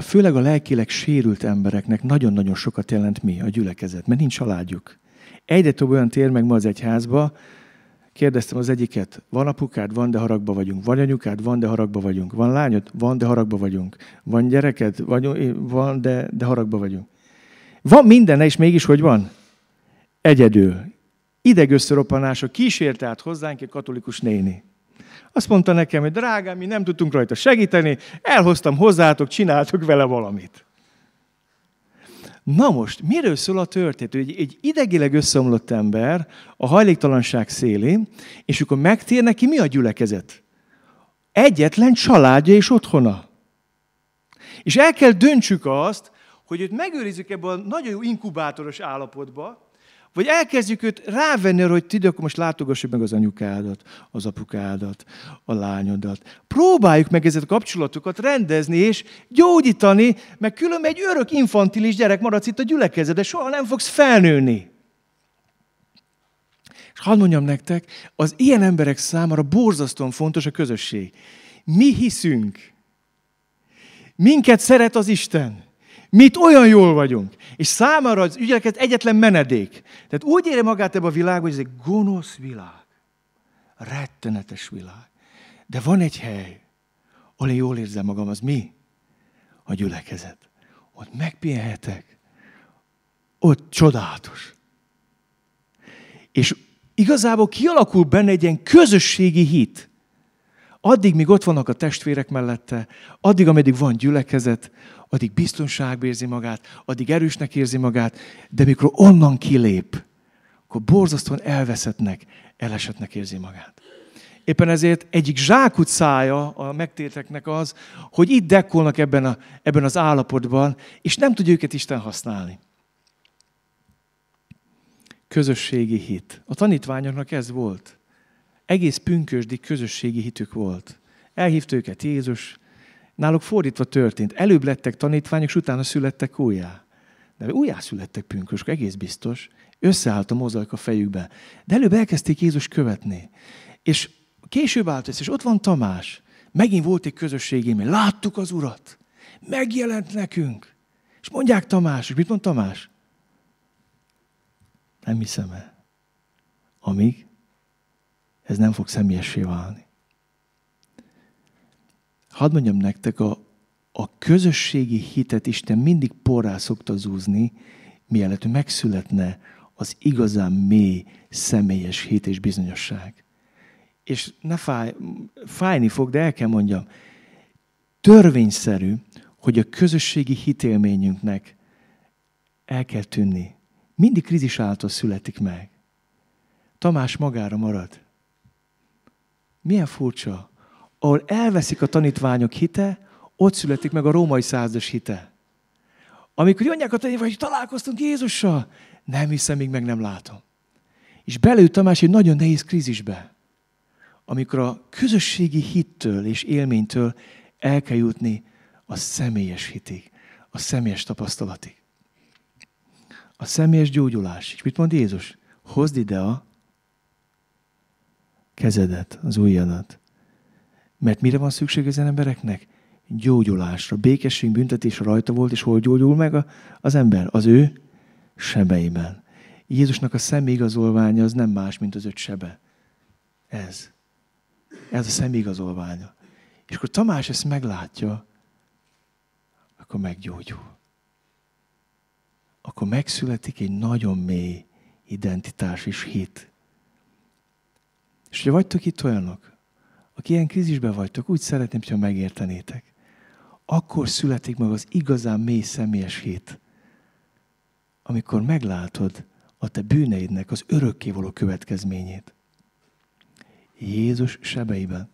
főleg a lelkileg sérült embereknek nagyon-nagyon sokat jelent mi, a gyülekezet, mert nincs családjuk. Egyre több olyan tér meg ma az egyházba, kérdeztem az egyiket, van apukád, van, de haragba vagyunk, van anyukád, van, de haragba vagyunk, van lányod, van, de haragba vagyunk, van gyereked, van, de, de haragba vagyunk. Van minden, és mégis hogy van? Egyedül. Idegösszeroppanása kísért át hozzánk egy katolikus néni. Azt mondta nekem, hogy drágám, mi nem tudtunk rajta segíteni, elhoztam hozzátok, csináltok vele valamit. Na most, miről szól a történet? Egy, egy idegileg összeomlott ember a hajléktalanság szélén, és akkor megtér neki, mi a gyülekezet? Egyetlen családja és otthona. És el kell döntsük azt, hogy őt megőrizzük ebből a nagyon jó inkubátoros állapotba, vagy elkezdjük őt rávenni arra, hogy tudj, akkor most látogassuk meg az anyukádat, az apukádat, a lányodat. Próbáljuk meg ezeket a kapcsolatokat rendezni és gyógyítani, mert különben egy örök infantilis gyerek maradsz itt a gyülekezet, de soha nem fogsz felnőni. És hadd mondjam nektek, az ilyen emberek számára borzasztóan fontos a közösség. Mi hiszünk. Minket szeret az Isten. Mi itt olyan jól vagyunk. És számára az ügyeket egyetlen menedék. Tehát úgy ére magát ebbe a világ, hogy ez egy gonosz világ. Rettenetes világ. De van egy hely, ahol én jól érzem magam, az mi? A gyülekezet. Ott megpihenhetek. Ott csodálatos. És igazából kialakul benne egy ilyen közösségi hit. Addig, míg ott vannak a testvérek mellette, addig, ameddig van gyülekezet, addig biztonságban érzi magát, addig erősnek érzi magát, de mikor onnan kilép, akkor borzasztóan elveszettnek, elesetnek érzi magát. Éppen ezért egyik zsákutcája a megtérteknek az, hogy itt dekkolnak ebben, a, ebben az állapotban, és nem tudja őket Isten használni. Közösségi hit. A tanítványoknak ez volt. Egész pünkösdi közösségi hitük volt. Elhívta őket Jézus, Náluk fordítva történt. Előbb lettek tanítványok, és utána születtek újjá. De újjá születtek pünkösök, egész biztos. Összeállt a mozaik a fejükbe. De előbb elkezdték Jézus követni. És később állt és ott van Tamás. Megint volt egy közösségémény. Láttuk az urat. Megjelent nekünk. És mondják Tamás. És mit mond Tamás? Nem hiszem el. Amíg ez nem fog személyessé válni hadd mondjam nektek, a, a közösségi hitet Isten mindig porrá szokta zúzni, mielőtt megszületne az igazán mély, személyes hit és bizonyosság. És ne fáj, fájni fog, de el kell mondjam, törvényszerű, hogy a közösségi hitélményünknek el kell tűnni. Mindig krizis által születik meg. Tamás magára marad. Milyen furcsa, ahol elveszik a tanítványok hite, ott születik meg a római százas hite. Amikor jönnek a tanítványok, hogy találkoztunk Jézussal, nem hiszem, még meg nem látom. És belül Tamás egy nagyon nehéz krízisbe, amikor a közösségi hittől és élménytől el kell jutni a személyes hitig, a személyes tapasztalatig. A személyes gyógyulás. És mit mond Jézus? Hozd ide a kezedet, az ujjadat. Mert mire van szükség ezen embereknek? Gyógyulásra. Békesség büntetés rajta volt, és hol gyógyul meg a, az ember? Az ő sebeiben. Jézusnak a szemigazolványa az nem más, mint az öt sebe. Ez. Ez a szemigazolványa. És akkor Tamás ezt meglátja, akkor meggyógyul. Akkor megszületik egy nagyon mély identitás és hit. És ugye vagytok itt olyanok, aki ilyen krízisben vagytok, úgy szeretném, hogyha megértenétek. Akkor születik meg az igazán mély személyes hit, amikor meglátod a te bűneidnek az örökkévaló következményét. Jézus sebeiben.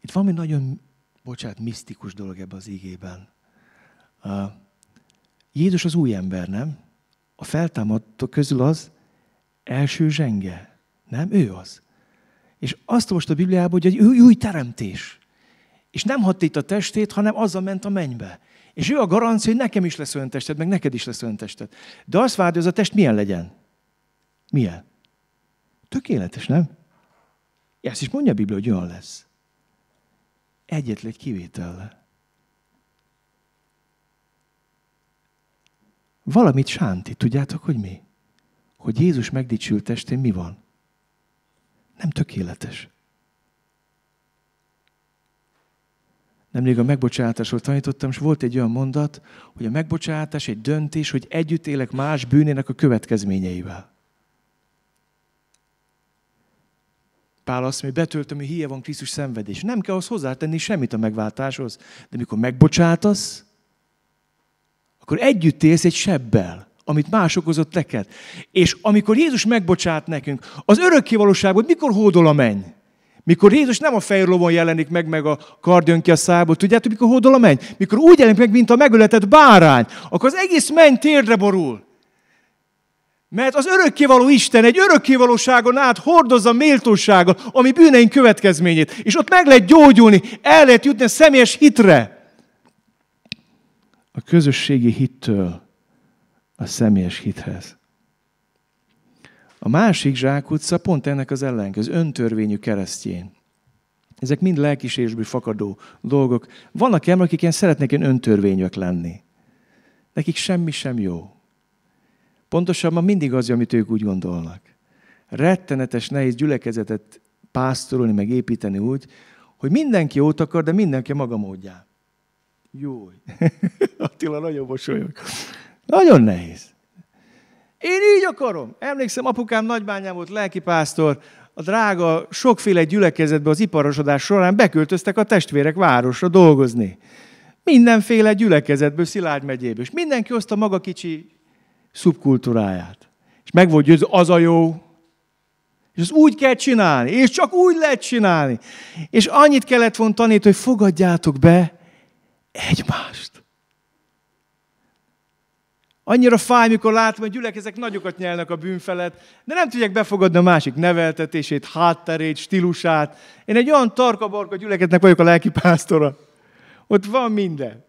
Itt valami nagyon, bocsánat, misztikus dolog ebben az ígében. A Jézus az új ember, nem? A feltámadtak közül az első zsenge, nem? Ő az. És azt most a Bibliában, hogy egy új, új teremtés. És nem hatt itt a testét, hanem azzal ment a mennybe. És ő a garancia, hogy nekem is lesz olyan tested, meg neked is lesz olyan tested. De azt várja, hogy az a test milyen legyen. Milyen? Tökéletes, nem? Ezt is mondja a Biblia, hogy olyan lesz. Egyetlen egy kivétellel. Valamit sánti, tudjátok, hogy mi? Hogy Jézus megdicsült testén mi van? nem tökéletes. Nemrég a megbocsátásról tanítottam, és volt egy olyan mondat, hogy a megbocsátás egy döntés, hogy együtt élek más bűnének a következményeivel. Pál azt mondja, betöltöm, hogy hie van Krisztus szenvedés. Nem kell ahhoz hozzátenni semmit a megváltáshoz. De mikor megbocsátasz, akkor együtt élsz egy sebbel amit más okozott neked. És amikor Jézus megbocsát nekünk, az örökké valóságot mikor hódol a menny? Mikor Jézus nem a fejlovon jelenik meg, meg a kardjön ki a szából, tudjátok, mikor hódol a menny? Mikor úgy jelenik meg, mint a megöletett bárány, akkor az egész menny térdre borul. Mert az örökkévaló Isten egy örökkévalóságon át hordozza méltósága, ami bűneink következményét. És ott meg lehet gyógyulni, el lehet jutni a személyes hitre. A közösségi hittől a személyes hithez. A másik zsákutca pont ennek az ellenköz, öntörvényű keresztjén. Ezek mind lelkisérésből fakadó dolgok. Vannak ember, akik ilyen szeretnék ilyen öntörvényök lenni. Nekik semmi sem jó. Pontosabban mindig az, amit ők úgy gondolnak. Rettenetes, nehéz gyülekezetet pásztorolni, meg építeni úgy, hogy mindenki jót akar, de mindenki maga módján. Jó. Attila nagyon mosolyog. Nagyon nehéz. Én így akarom. Emlékszem, apukám nagybányám volt lelkipásztor, a drága sokféle gyülekezetbe az iparosodás során beköltöztek a testvérek városra dolgozni. Mindenféle gyülekezetből, Szilágy megyéből. És mindenki hozta maga kicsi szubkultúráját. És meg volt győző, az a jó. És ezt úgy kell csinálni, és csak úgy lehet csinálni. És annyit kellett volna tanítani, hogy fogadjátok be egymást. Annyira fáj, mikor látom, hogy gyülekezek nagyokat nyelnek a bűn felett, de nem tudják befogadni a másik neveltetését, hátterét, stílusát. Én egy olyan tarkabarka gyüleketnek vagyok a lelki pásztora. Ott van minden.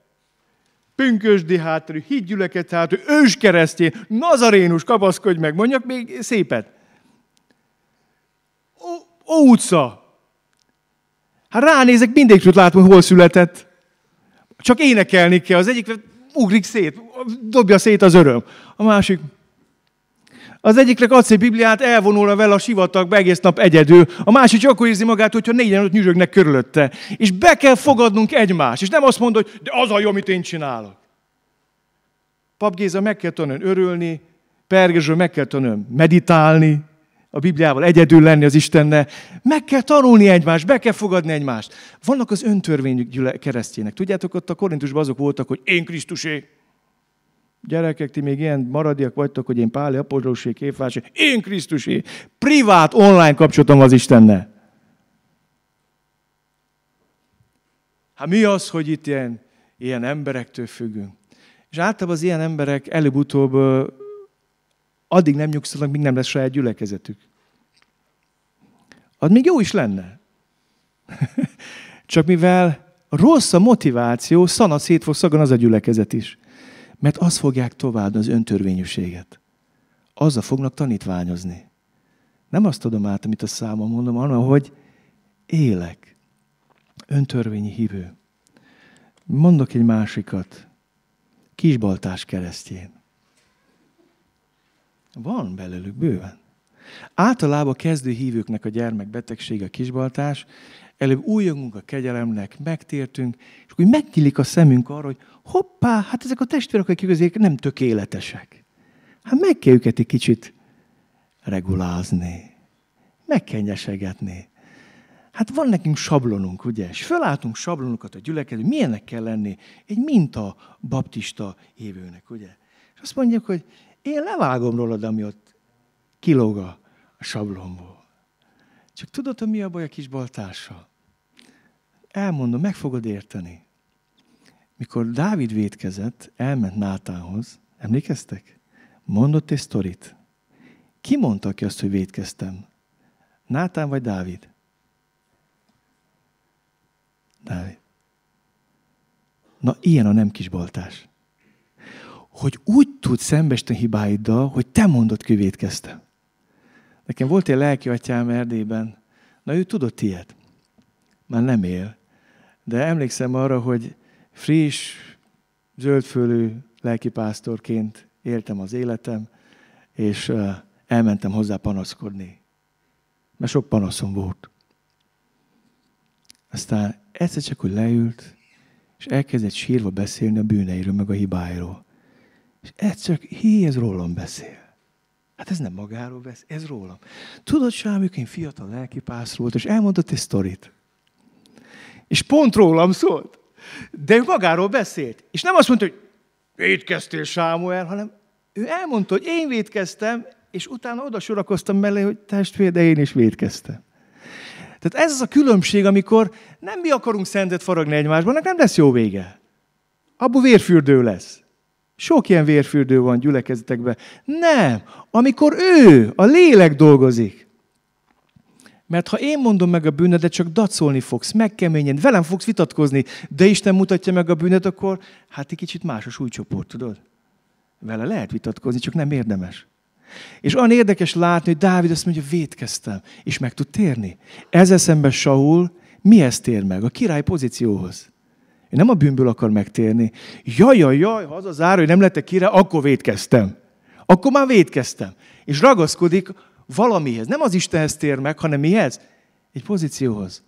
Pünkösdi hátterű, hídgyüleket hátterű, őskeresztjén, nazarénus, kapaszkodj meg, mondjak még szépet. Ó, utca. Hát ránézek, mindig tud látni, hol született. Csak énekelni kell. Az egyik ugrik szét, dobja szét az öröm. A másik, az egyiknek adsz egy Bibliát, elvonulna vele a sivatagba egész nap egyedül, a másik csak akkor érzi magát, hogyha négyen ott nyüzsögnek körülötte. És be kell fogadnunk egymást, és nem azt mondod, hogy de az a jó, amit én csinálok. Pap Géza meg kell tanulni örülni, Pergezső meg kell tanulni meditálni, a Bibliával, egyedül lenni az Istennel. Meg kell tanulni egymást, be kell fogadni egymást. Vannak az öntörvényű keresztjének. Tudjátok, ott a Korintusban azok voltak, hogy én Krisztusé. Gyerekek, ti még ilyen maradiak vagytok, hogy én Páli Apostolsé, képvásé. Én Krisztusé. Privát online kapcsolatom az Istennel. Hát mi az, hogy itt ilyen, ilyen emberektől függünk? És általában az ilyen emberek előbb-utóbb addig nem nyugszanak, míg nem lesz saját gyülekezetük. Az még jó is lenne. Csak mivel rossz a motiváció, szana szét fog szagan az a gyülekezet is. Mert azt fogják tovább az öntörvényűséget. Azzal fognak tanítványozni. Nem azt adom át, amit a számom mondom, hanem, hogy élek. Öntörvényi hívő. Mondok egy másikat. Kisbaltás keresztjén. Van belőlük bőven. Általában kezdő hívőknek a gyermekbetegség, a kisbaltás, előbb újjongunk a kegyelemnek, megtértünk, és úgy megnyílik a szemünk arra, hogy hoppá, hát ezek a testvérek, akik közé nem tökéletesek. Hát meg kell őket egy kicsit regulázni, megkenyesegetni. Hát van nekünk sablonunk, ugye? És felálltunk sablonokat a gyülekező, milyennek kell lenni egy minta baptista hívőnek, ugye? És azt mondjuk, hogy én levágom rólad, ami ott kilóg a sablomból. Csak tudod, hogy mi a baj a kis baltársa? Elmondom, meg fogod érteni. Mikor Dávid védkezett, elment Nátánhoz, emlékeztek? Mondott egy sztorit. Ki mondta ki azt, hogy védkeztem? Nátán vagy Dávid? Dávid. Na, ilyen a nem kis baltás hogy úgy tud szembesíteni hibáiddal, hogy te mondod, kivétkeztem. Nekem volt egy lelki atyám Erdélyben, na ő tudott ilyet. Már nem él. De emlékszem arra, hogy friss, zöldfölű lelkipásztorként éltem az életem, és elmentem hozzá panaszkodni. Mert sok panaszom volt. Aztán egyszer csak, hogy leült, és elkezdett sírva beszélni a bűneiről, meg a hibáiról. És egyszer, hí, ez rólam beszél. Hát ez nem magáról vesz, ez rólam. Tudod, Sámjuk, én fiatal lelkipász volt, és elmondott egy sztorit. És pont rólam szólt. De ő magáról beszélt. És nem azt mondta, hogy védkeztél, Sámuel, hanem ő elmondta, hogy én védkeztem, és utána oda sorakoztam mellé, hogy testvér, de én is védkeztem. Tehát ez az a különbség, amikor nem mi akarunk szentet faragni egymásban, nem lesz jó vége. Abba vérfürdő lesz. Sok ilyen vérfürdő van gyülekezetekben. Nem, amikor ő, a lélek dolgozik. Mert ha én mondom meg a bűnödet, csak dacolni fogsz, megkeményen, velem fogsz vitatkozni, de Isten mutatja meg a bűnöd, akkor hát egy kicsit más a súlycsoport, tudod? Vele lehet vitatkozni, csak nem érdemes. És olyan érdekes látni, hogy Dávid azt mondja, vétkeztem, és meg tud térni. Ezzel szemben Saul mihez tér meg? A király pozícióhoz. Én nem a bűnből akar megtérni. Jaj, jaj, jaj, ha az az ára, hogy nem lettek kire, akkor védkeztem. Akkor már védkeztem. És ragaszkodik valamihez. Nem az Istenhez tér meg, hanem mihez? Egy pozícióhoz.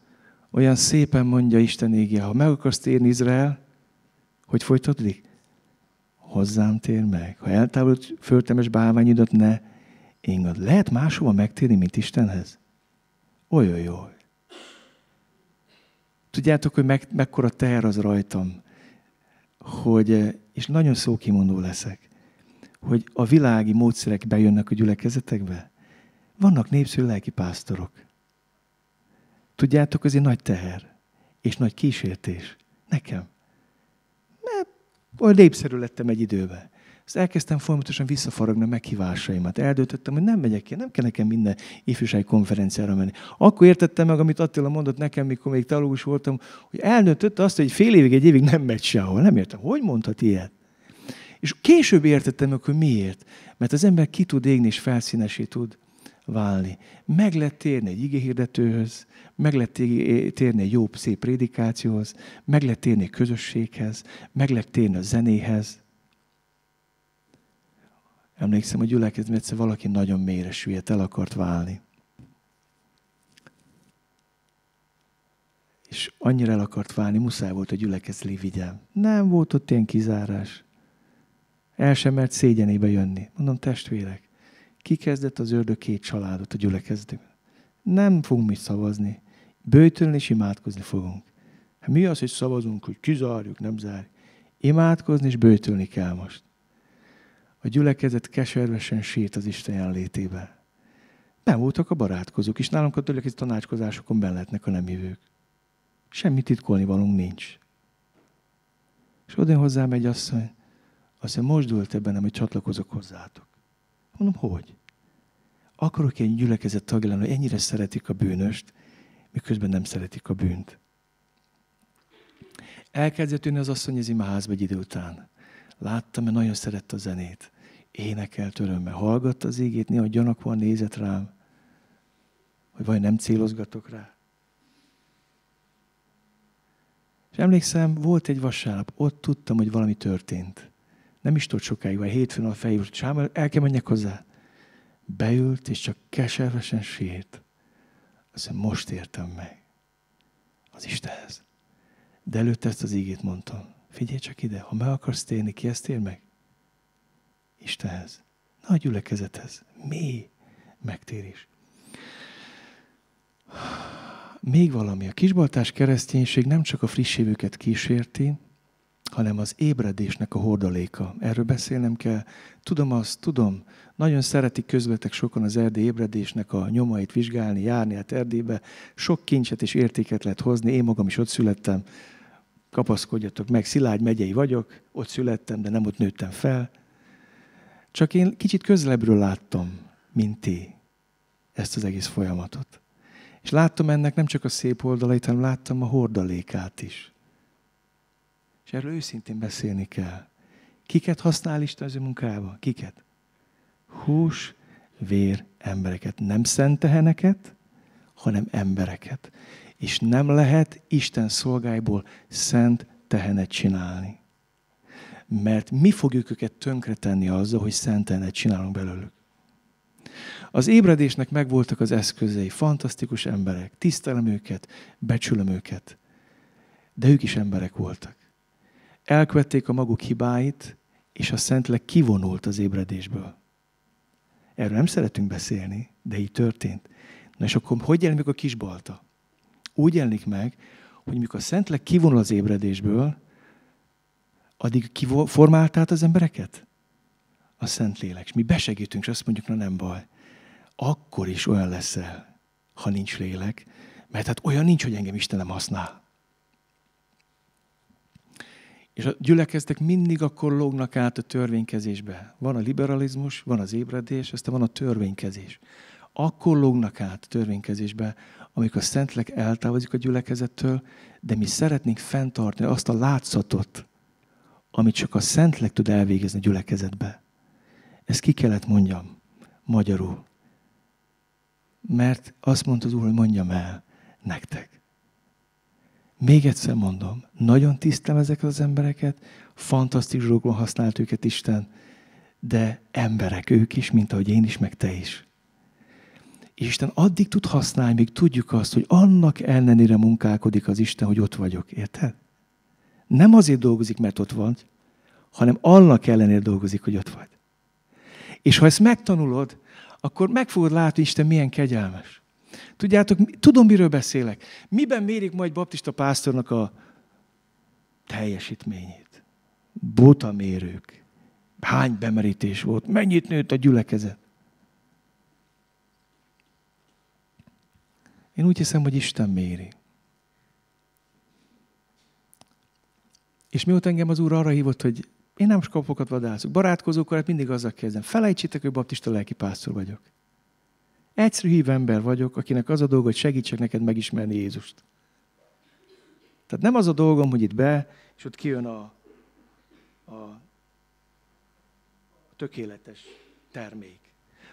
Olyan szépen mondja Isten égje, ha meg akarsz térni Izrael, hogy folytatódik? Hozzám tér meg. Ha eltávolod föltemes bálványidat, ne ingad. Lehet máshova megtérni, mint Istenhez? Olyan oly. Tudjátok, hogy meg, mekkora teher az rajtam, hogy, eh, és nagyon szókimondó leszek, hogy a világi módszerek bejönnek a gyülekezetekbe. Vannak népszerű pásztorok. Tudjátok, ez egy nagy teher, és nagy kísértés. Nekem. Mert olyan népszerű lettem egy időben. Ezt elkezdtem folyamatosan visszafaragni a meghívásaimat. Eldöntöttem, hogy nem megyek ki, nem kell nekem minden ifjúsági konferenciára menni. Akkor értettem meg, amit Attila mondott nekem, mikor még talógus voltam, hogy eldöntött, azt, hogy fél évig, egy évig nem megy sehol. Nem értem, hogy mondhat ilyet? És később értettem meg, hogy miért. Mert az ember ki tud égni, és felszínesé tud válni. Meg lehet térni egy igéhirdetőhöz, meg lehet térni egy jó, szép prédikációhoz, meg lehet térni egy közösséghez, meg lehet térni a zenéhez, Emlékszem, hogy gyülekezni egyszer valaki nagyon mélyre süllyedt, el akart válni. És annyira el akart válni, muszáj volt a gyülekezni vigyel. Nem volt ott ilyen kizárás. El sem mert szégyenébe jönni. Mondom, testvérek, kikezdett az ördög két családot a gyülekezdőben. Nem fogunk mi szavazni. Bőtölni és imádkozni fogunk. Hát mi az, hogy szavazunk, hogy kizárjuk, nem zárjuk? Imádkozni és bőtölni kell most. A gyülekezet keservesen sét az Isten jelenlétébe. Nem voltak a barátkozók, és nálunk a gyülekezet tanácskozásokon belletnek a nem hívők. Semmi titkolni valunk nincs. És odén hozzám egy asszony, azt mondja, most dőlt ebben, hogy csatlakozok hozzátok. Mondom, hogy? Akarok egy gyülekezet tagja lenni, hogy ennyire szeretik a bűnöst, miközben nem szeretik a bűnt. Elkezdett jönni az asszony az imaházba egy idő után. Láttam, mert nagyon szerette a zenét. Énekelt örömmel. Hallgatta az ígét, néha gyanakva nézett rám, hogy vajon nem célozgatok rá. És emlékszem, volt egy vasárnap, ott tudtam, hogy valami történt. Nem is tudott sokáig, vagy hétfőn a fejül, Sámuel, el kell menjek hozzá. Beült, és csak keservesen sírt. Azt most értem meg. Az Istenhez. De előtte ezt az ígét mondtam. Figyelj csak ide, ha meg akarsz térni, ki ezt tér meg? Istenhez. Nagy gyülekezethez. Mély megtérés. Még valami. A kisbaltás kereszténység nem csak a friss évüket kísérti, hanem az ébredésnek a hordaléka. Erről beszélnem kell. Tudom azt, tudom, nagyon szeretik közvetek sokan az erdély ébredésnek a nyomait vizsgálni, járni, hát Erdélybe sok kincset és értéket lehet hozni, én magam is ott születtem, kapaszkodjatok meg, Szilágy megyei vagyok, ott születtem, de nem ott nőttem fel. Csak én kicsit közelebbről láttam, mint ti ezt az egész folyamatot. És láttam ennek nem csak a szép oldalait, hanem láttam a hordalékát is. És erről őszintén beszélni kell. Kiket használ Isten az ő munkába? Kiket? Hús, vér, embereket. Nem szenteheneket, hanem embereket és nem lehet Isten szolgáiból szent tehenet csinálni. Mert mi fogjuk őket tönkretenni azzal, hogy szent tehenet csinálunk belőlük. Az ébredésnek megvoltak az eszközei, fantasztikus emberek, tisztelem őket, becsülöm őket, de ők is emberek voltak. Elkövették a maguk hibáit, és a szentleg kivonult az ébredésből. Erről nem szeretünk beszélni, de így történt. Na és akkor hogy jelenik a kisbalta? Úgy jelenik meg, hogy mikor a Szentleg kivonul az ébredésből, addig kiformált át az embereket? A Szentlélek. És mi besegítünk, és azt mondjuk, na nem baj. Akkor is olyan leszel, ha nincs lélek, mert hát olyan nincs, hogy engem Istenem használ. És a gyülekeztek mindig akkor lógnak át a törvénykezésbe. Van a liberalizmus, van az ébredés, aztán van a törvénykezés. Akkor lógnak át a törvénykezésbe, amikor a Szentlek eltávozik a gyülekezettől, de mi szeretnénk fenntartani azt a látszatot, amit csak a Szentlek tud elvégezni a gyülekezetbe. Ezt ki kellett mondjam magyarul. Mert azt mondta az Úr, hogy mondjam el nektek. Még egyszer mondom, nagyon tisztem ezeket az embereket, fantasztikus dolgokon használt őket Isten, de emberek ők is, mint ahogy én is, meg te is. És Isten addig tud használni, míg tudjuk azt, hogy annak ellenére munkálkodik az Isten, hogy ott vagyok. Érted? Nem azért dolgozik, mert ott van, hanem annak ellenére dolgozik, hogy ott vagy. És ha ezt megtanulod, akkor meg fogod látni, hogy Isten milyen kegyelmes. Tudjátok, tudom, miről beszélek. Miben mérik majd baptista pásztornak a teljesítményét? mérők. Hány bemerítés volt? Mennyit nőtt a gyülekezet? Én úgy hiszem, hogy Isten méri. És mióta engem az Úr arra hívott, hogy én nem skapokat vadászok, barátkozókkal, hát mindig azzal kezdem. Felejtsétek, hogy baptista pásztor vagyok. Egyszerű hív ember vagyok, akinek az a dolga, hogy segítsek neked megismerni Jézust. Tehát nem az a dolgom, hogy itt be, és ott kijön a, a tökéletes termék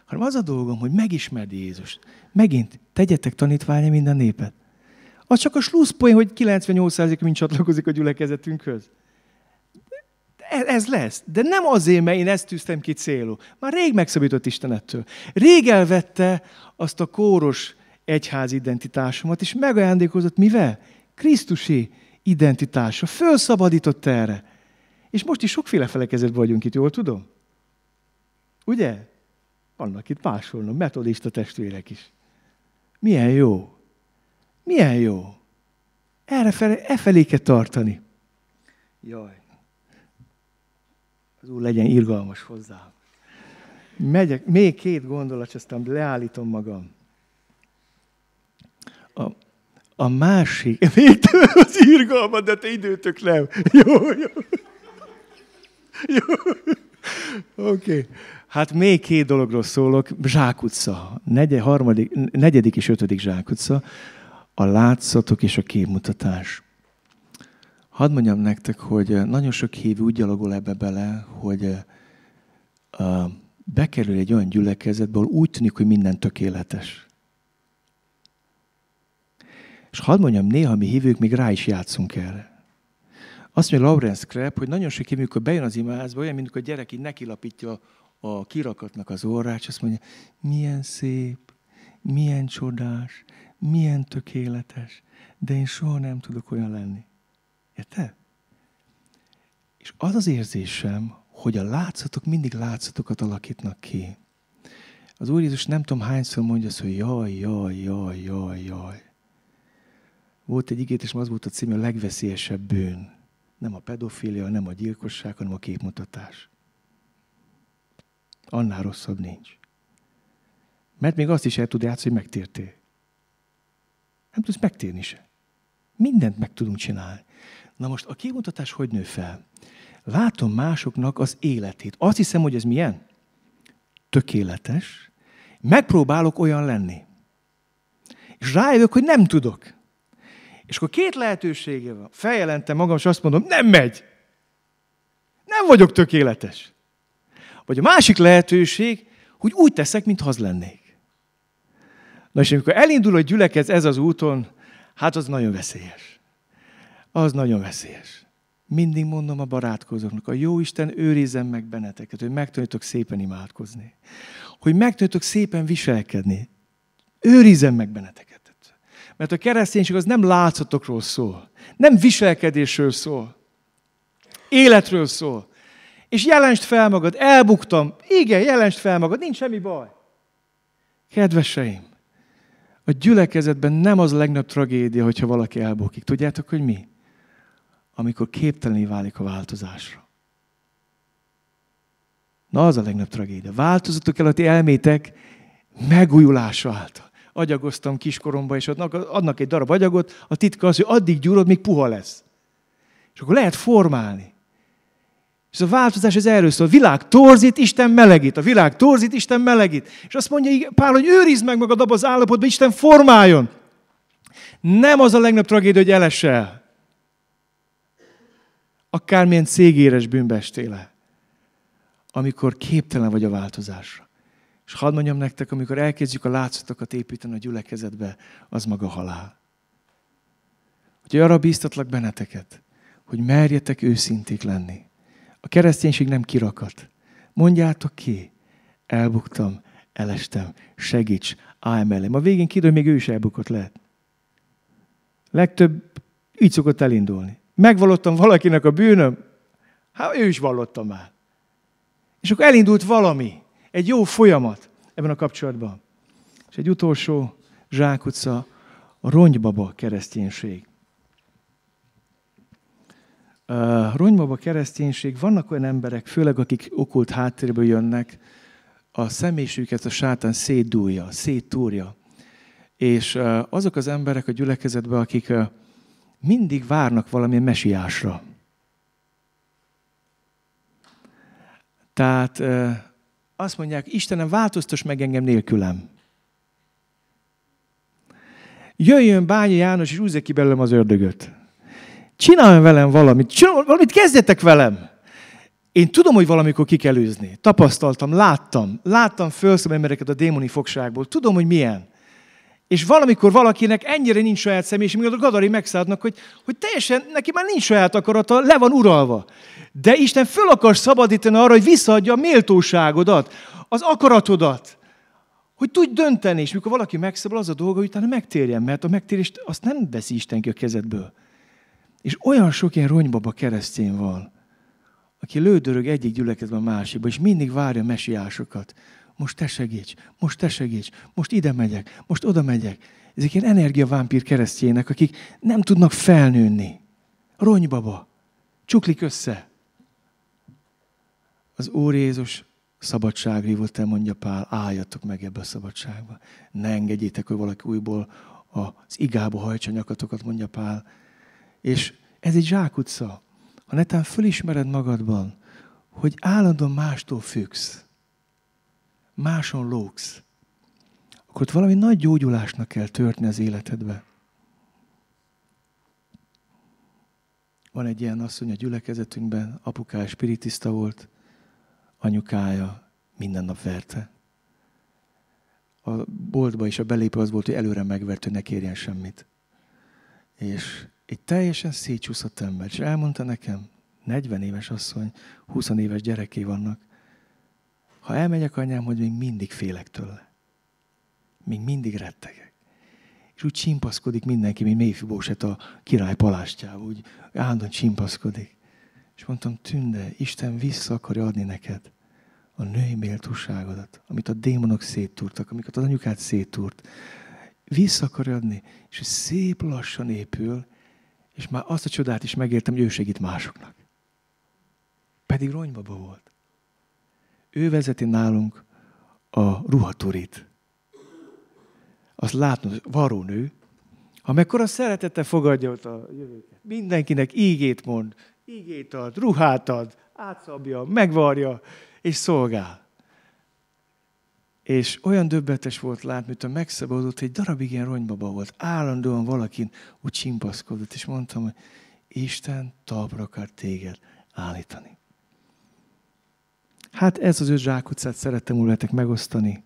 hanem az a dolgom, hogy megismerd Jézust. Megint tegyetek tanítványa minden népet. Az csak a slusszpoén, hogy 98% mind csatlakozik a gyülekezetünkhöz. Ez lesz. De nem azért, mert én ezt tűztem ki célul. Már rég megszabított Isten ettől. Rég elvette azt a kóros egyház identitásomat, és megajándékozott mivel? Krisztusi identitása. Fölszabadított erre. És most is sokféle felekezet vagyunk itt, jól tudom? Ugye? Vannak itt másolnak, metodista testvérek is. Milyen jó! Milyen jó! Erre felé, e felé kell tartani. Jaj! Az Úr legyen irgalmas hozzá. Megyek, még két gondolat, aztán leállítom magam. A, a másik, még az irgalmat, de te időtök nem. Jó, jó. Jó. Oké. Okay. Hát még két dologról szólok. Zsákutca, Negy- harmadik, negyedik és ötödik Zsákutca, a látszatok és a képmutatás. Hadd mondjam nektek, hogy eh, nagyon sok hívő úgy gyalogol ebbe bele, hogy eh, a bekerül egy olyan gyülekezetből, úgy tűnik, hogy minden tökéletes. És hadd mondjam, néha mi hívők még rá is játszunk erre. Azt mondja Lawrence Krepp, hogy nagyon sok hívő, amikor bejön az imázba, olyan, mint amikor a gyerek így nekilapítja a kirakatnak az orrát, és azt mondja, milyen szép, milyen csodás, milyen tökéletes, de én soha nem tudok olyan lenni. Érted? És az az érzésem, hogy a látszatok mindig látszatokat alakítnak ki. Az Úr Jézus nem tudom hányszor mondja azt, hogy jaj, jaj, jaj, jaj, jaj. Volt egy igét, és az volt a címe a legveszélyesebb bűn. Nem a pedofília, nem a gyilkosság, hanem a képmutatás. Annál rosszabb nincs. Mert még azt is el tud játszani, hogy megtértél. Nem tudsz megtérni se. Mindent meg tudunk csinálni. Na most a kimutatás hogy nő fel? Látom másoknak az életét. Azt hiszem, hogy ez milyen? Tökéletes. Megpróbálok olyan lenni. És rájövök, hogy nem tudok. És akkor két lehetősége van. Feljelentem magam, és azt mondom, nem megy. Nem vagyok tökéletes. Vagy a másik lehetőség, hogy úgy teszek, mintha az lennék. Na és amikor elindul a gyülekez ez az úton, hát az nagyon veszélyes. Az nagyon veszélyes. Mindig mondom a barátkozóknak, a jó Isten őrizzen meg benneteket, hogy megtanítok szépen imádkozni. Hogy megtanítok szépen viselkedni. Őrizzen meg benneteket. Mert a kereszténység az nem látszatokról szól, nem viselkedésről szól, életről szól, és jelensd fel magad, elbuktam. Igen, jelensd fel magad, nincs semmi baj. Kedveseim, a gyülekezetben nem az a legnagyobb tragédia, hogyha valaki elbukik. Tudjátok, hogy mi? Amikor képtelené válik a változásra. Na, az a legnagyobb tragédia. Változatok el a ti elmétek megújulása által. Agyagoztam kiskoromba, és adnak, adnak egy darab agyagot, a titka az, hogy addig gyúrod, míg puha lesz. És akkor lehet formálni. És a változás az erről szól. A világ torzít, Isten melegít. A világ torzít, Isten melegít. És azt mondja Pál, hogy őrizd meg magad abban az állapotban, Isten formáljon. Nem az a legnagyobb tragédia, hogy elesel. Akármilyen cégéres bűnbestéle. Amikor képtelen vagy a változásra. És hadd mondjam nektek, amikor elkezdjük a látszatokat építeni a gyülekezetbe, az maga halál. Hogy arra bíztatlak benneteket, hogy merjetek őszinték lenni a kereszténység nem kirakat. Mondjátok ki, elbuktam, elestem, segíts, állj mellém. A végén kidő, még ő is elbukott lehet. Legtöbb így szokott elindulni. Megvallottam valakinek a bűnöm, hát ő is vallotta már. És akkor elindult valami, egy jó folyamat ebben a kapcsolatban. És egy utolsó zsákutca, a rongybaba kereszténység ronymabb a kereszténység, vannak olyan emberek, főleg akik okult háttérből jönnek, a személyiségüket a sátán szétdúlja, széttúrja. És azok az emberek a gyülekezetben, akik mindig várnak valamilyen mesiásra. Tehát azt mondják, Istenem, változtass meg engem nélkülem. Jöjjön Bányi János, és úzze ki belőlem az ördögöt. Csinálj velem valamit, csinálj, valamit kezdjetek velem. Én tudom, hogy valamikor ki kell űzni. Tapasztaltam, láttam, láttam fölszem embereket a démoni fogságból. Tudom, hogy milyen. És valamikor valakinek ennyire nincs saját személyis, még a gadari megszállnak, hogy, hogy teljesen neki már nincs saját akarata, le van uralva. De Isten föl akar szabadítani arra, hogy visszaadja a méltóságodat, az akaratodat. Hogy tudj dönteni, és mikor valaki megszabad, az a dolga, hogy utána megtérjen, mert a megtérést azt nem veszi Isten ki a kezedből. És olyan sok ilyen ronybaba keresztény van, aki lődörög egyik gyülekezetben a másikba, és mindig várja mesiásokat. Most te segíts, most te segíts, most ide megyek, most oda megyek. Ezek ilyen energiavámpír keresztjének, akik nem tudnak felnőni. Ronybaba. Csuklik össze. Az Úr Jézus volt, te mondja Pál, álljatok meg ebbe a szabadságba. Ne engedjétek, hogy valaki újból az igába hajtsa nyakatokat, mondja Pál, és ez egy zsákutca. Ha netán fölismered magadban, hogy állandóan mástól függsz, máson lógsz, akkor ott valami nagy gyógyulásnak kell törtni az életedbe. Van egy ilyen asszony a gyülekezetünkben, apukája spiritista volt, anyukája minden nap verte. A boltba is a belépő az volt, hogy előre megvert, hogy ne kérjen semmit. És egy teljesen szétcsúszott ember. És elmondta nekem, 40 éves asszony, 20 éves gyereké vannak, ha elmegyek anyám, hogy még mindig félek tőle. Még mindig rettegek. És úgy csimpaszkodik mindenki, mint Méfibóset a király palástjába, úgy állandóan csimpaszkodik. És mondtam, tünde, Isten vissza akarja adni neked a női méltóságodat, amit a démonok széttúrtak, amiket az anyukád széttúrt. Vissza akarja adni, és szép lassan épül, és már azt a csodát is megértem, hogy ő segít másoknak. Pedig ronybaba volt. Ő vezeti nálunk a ruhaturit. Azt látnod, varónő, ha mekkora szeretete fogadja ott a jövőket. Mindenkinek ígét mond, ígét ad, ruhát ad, átszabja, megvarja, és szolgál. És olyan döbbetes volt látni, hogy a megszabadult, egy darabig ilyen ronybaba volt. Állandóan valakin úgy csimpaszkodott, és mondtam, hogy Isten talpra akar téged állítani. Hát ez az öt zsákutcát szerettem volna megosztani,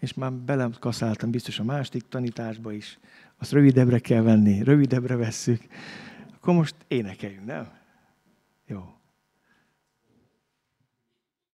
és már belem kaszáltam biztos a másik tanításba is. Azt rövidebbre kell venni, rövidebbre vesszük. Akkor most énekeljünk, nem? Jó.